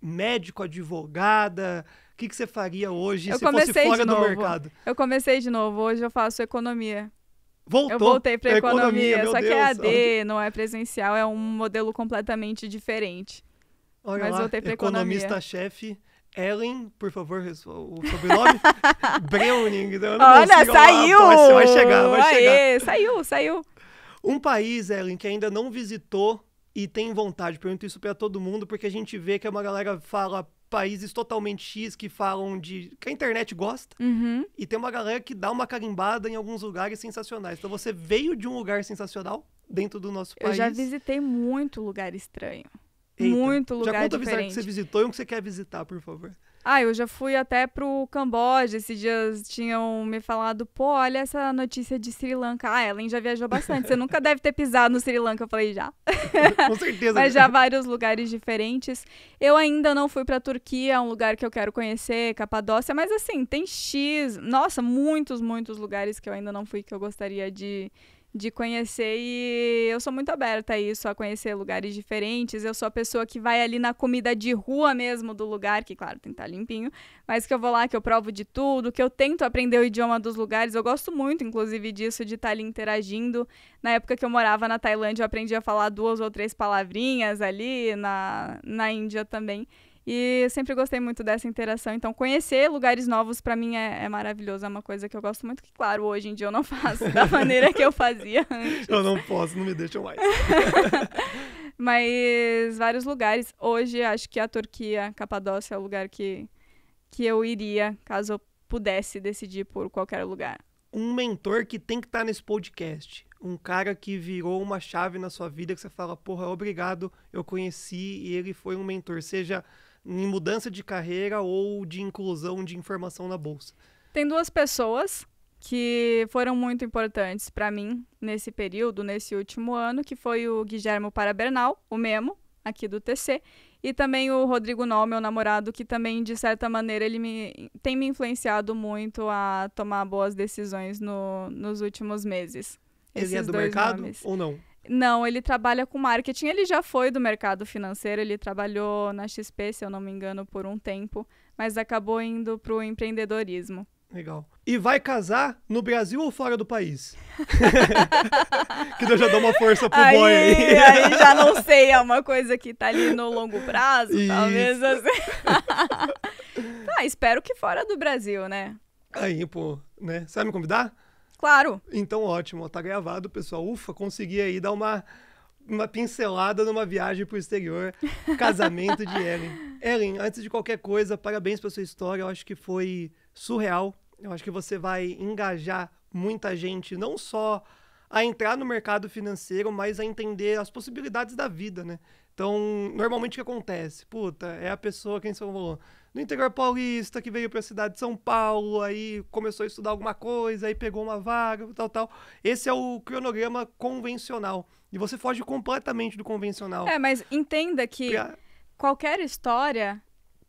Médico, advogada, o que, que você faria hoje eu se fosse fora do mercado? Eu comecei de novo, hoje eu faço economia. Voltou. Eu voltei para economia, economia só Deus, que é AD, não é presencial, é um modelo completamente diferente. Olha mas lá, voltei Economista-chefe. Ellen, por favor, o sobrenome. Browning. Então Olha, saiu! Lá, vai chegar, vai Aê, chegar. Saiu, saiu. Um país, Ellen, que ainda não visitou e tem vontade. Pergunto isso para todo mundo, porque a gente vê que é uma galera fala países totalmente X que falam de. que a internet gosta. Uhum. E tem uma galera que dá uma carimbada em alguns lugares sensacionais. Então você veio de um lugar sensacional dentro do nosso país. Eu já visitei muito lugar estranho. Eita, muito lugar já conta diferente. que você visitou e um que você quer visitar, por favor. Ah, eu já fui até pro Camboja. Esses dias tinham me falado, pô, olha essa notícia de Sri Lanka. Ah, Ellen já viajou bastante. Você nunca deve ter pisado no Sri Lanka. Eu falei, já. Com certeza. Mas né? já vários lugares diferentes. Eu ainda não fui pra Turquia, é um lugar que eu quero conhecer, Capadócia. Mas assim, tem X. Nossa, muitos, muitos lugares que eu ainda não fui que eu gostaria de, de conhecer e eu sou muito aberta a isso, a conhecer lugares diferentes. Eu sou a pessoa que vai ali na comida de rua mesmo do lugar, que claro, tem que estar tá limpinho, mas que eu vou lá, que eu provo de tudo, que eu tento aprender o idioma dos lugares. Eu gosto muito, inclusive, disso, de estar tá ali interagindo. Na época que eu morava na Tailândia, eu aprendi a falar duas ou três palavrinhas ali, na, na Índia também. E eu sempre gostei muito dessa interação. Então, conhecer lugares novos para mim é, é, maravilhoso. É uma coisa que eu gosto muito, que, claro, hoje em dia eu não faço da maneira que eu fazia antes. Eu não posso, não me deixam mais. Mas vários lugares. Hoje, acho que a Turquia, Capadócia é o lugar que, que eu iria, caso eu pudesse decidir por qualquer lugar. Um mentor que tem que estar tá nesse podcast um cara que virou uma chave na sua vida que você fala, porra, obrigado, eu conheci e ele foi um mentor. Seja em mudança de carreira ou de inclusão de informação na bolsa? Tem duas pessoas que foram muito importantes para mim nesse período, nesse último ano, que foi o Guilherme Parabernal, o Memo, aqui do TC, e também o Rodrigo Nol, meu namorado, que também, de certa maneira, ele me, tem me influenciado muito a tomar boas decisões no, nos últimos meses. Ele é Esses é do mercado nomes. ou não? Não, ele trabalha com marketing. Ele já foi do mercado financeiro, ele trabalhou na XP, se eu não me engano, por um tempo, mas acabou indo para o empreendedorismo. Legal. E vai casar no Brasil ou fora do país? que eu já dou uma força pro aí, boy aí. aí já não sei, é uma coisa que tá ali no longo prazo, Isso. talvez assim. tá, espero que fora do Brasil, né? Aí, pô, né? Você vai me convidar? Claro. Então, ótimo, tá gravado, pessoal. Ufa, consegui aí dar uma, uma pincelada numa viagem pro exterior. Casamento de Ellen. Ellen, antes de qualquer coisa, parabéns pela sua história. Eu acho que foi surreal. Eu acho que você vai engajar muita gente, não só a entrar no mercado financeiro, mas a entender as possibilidades da vida, né? Então, normalmente o que acontece? Puta, é a pessoa, quem você falou, no interior paulista, que veio para a cidade de São Paulo, aí começou a estudar alguma coisa, aí pegou uma vaga, tal, tal. Esse é o cronograma convencional. E você foge completamente do convencional. É, mas entenda que pra... qualquer história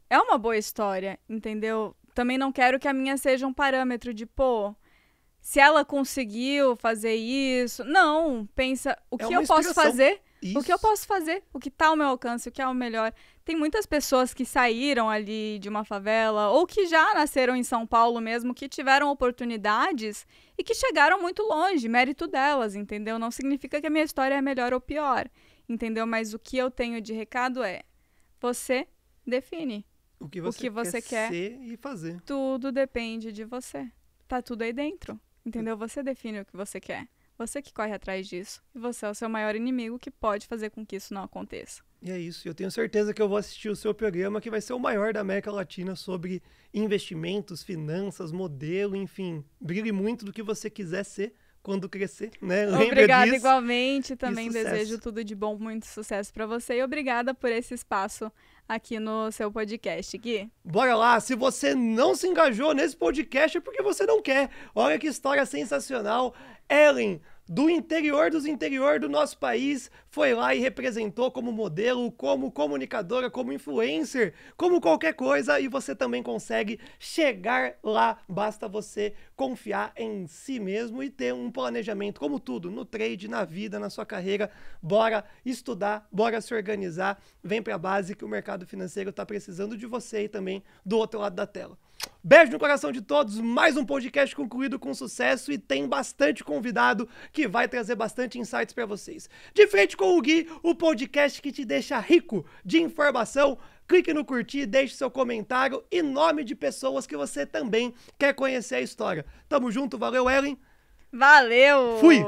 é uma boa história, entendeu? Também não quero que a minha seja um parâmetro de, pô, se ela conseguiu fazer isso. Não, pensa, o é que eu posso fazer isso. O que eu posso fazer? O que está ao meu alcance? O que é o melhor? Tem muitas pessoas que saíram ali de uma favela ou que já nasceram em São Paulo mesmo, que tiveram oportunidades e que chegaram muito longe, mérito delas, entendeu? Não significa que a minha história é melhor ou pior, entendeu? Mas o que eu tenho de recado é: você define o que você, o que você quer, quer ser e fazer. Tudo depende de você. Tá tudo aí dentro, entendeu? Você define o que você quer. Você que corre atrás disso, e você é o seu maior inimigo que pode fazer com que isso não aconteça. E é isso. Eu tenho certeza que eu vou assistir o seu programa, que vai ser o maior da América Latina sobre investimentos, finanças, modelo, enfim. Brilhe muito do que você quiser ser quando crescer, né? obrigada igualmente. Também desejo tudo de bom, muito sucesso para você e obrigada por esse espaço aqui no seu podcast, Gui. Bora lá! Se você não se engajou nesse podcast é porque você não quer. Olha que história sensacional. Ellen, do interior dos interior do nosso país foi lá e representou como modelo, como comunicadora, como influencer, como qualquer coisa e você também consegue chegar lá. Basta você confiar em si mesmo e ter um planejamento, como tudo, no trade, na vida, na sua carreira. Bora estudar, bora se organizar, vem para a base que o mercado financeiro está precisando de você e também do outro lado da tela. Beijo no coração de todos, mais um podcast concluído com sucesso e tem bastante convidado que vai trazer bastante insights para vocês. De frente com o Gui, o podcast que te deixa rico de informação. Clique no curtir, deixe seu comentário e nome de pessoas que você também quer conhecer a história. Tamo junto, valeu, Ellen. Valeu! Fui!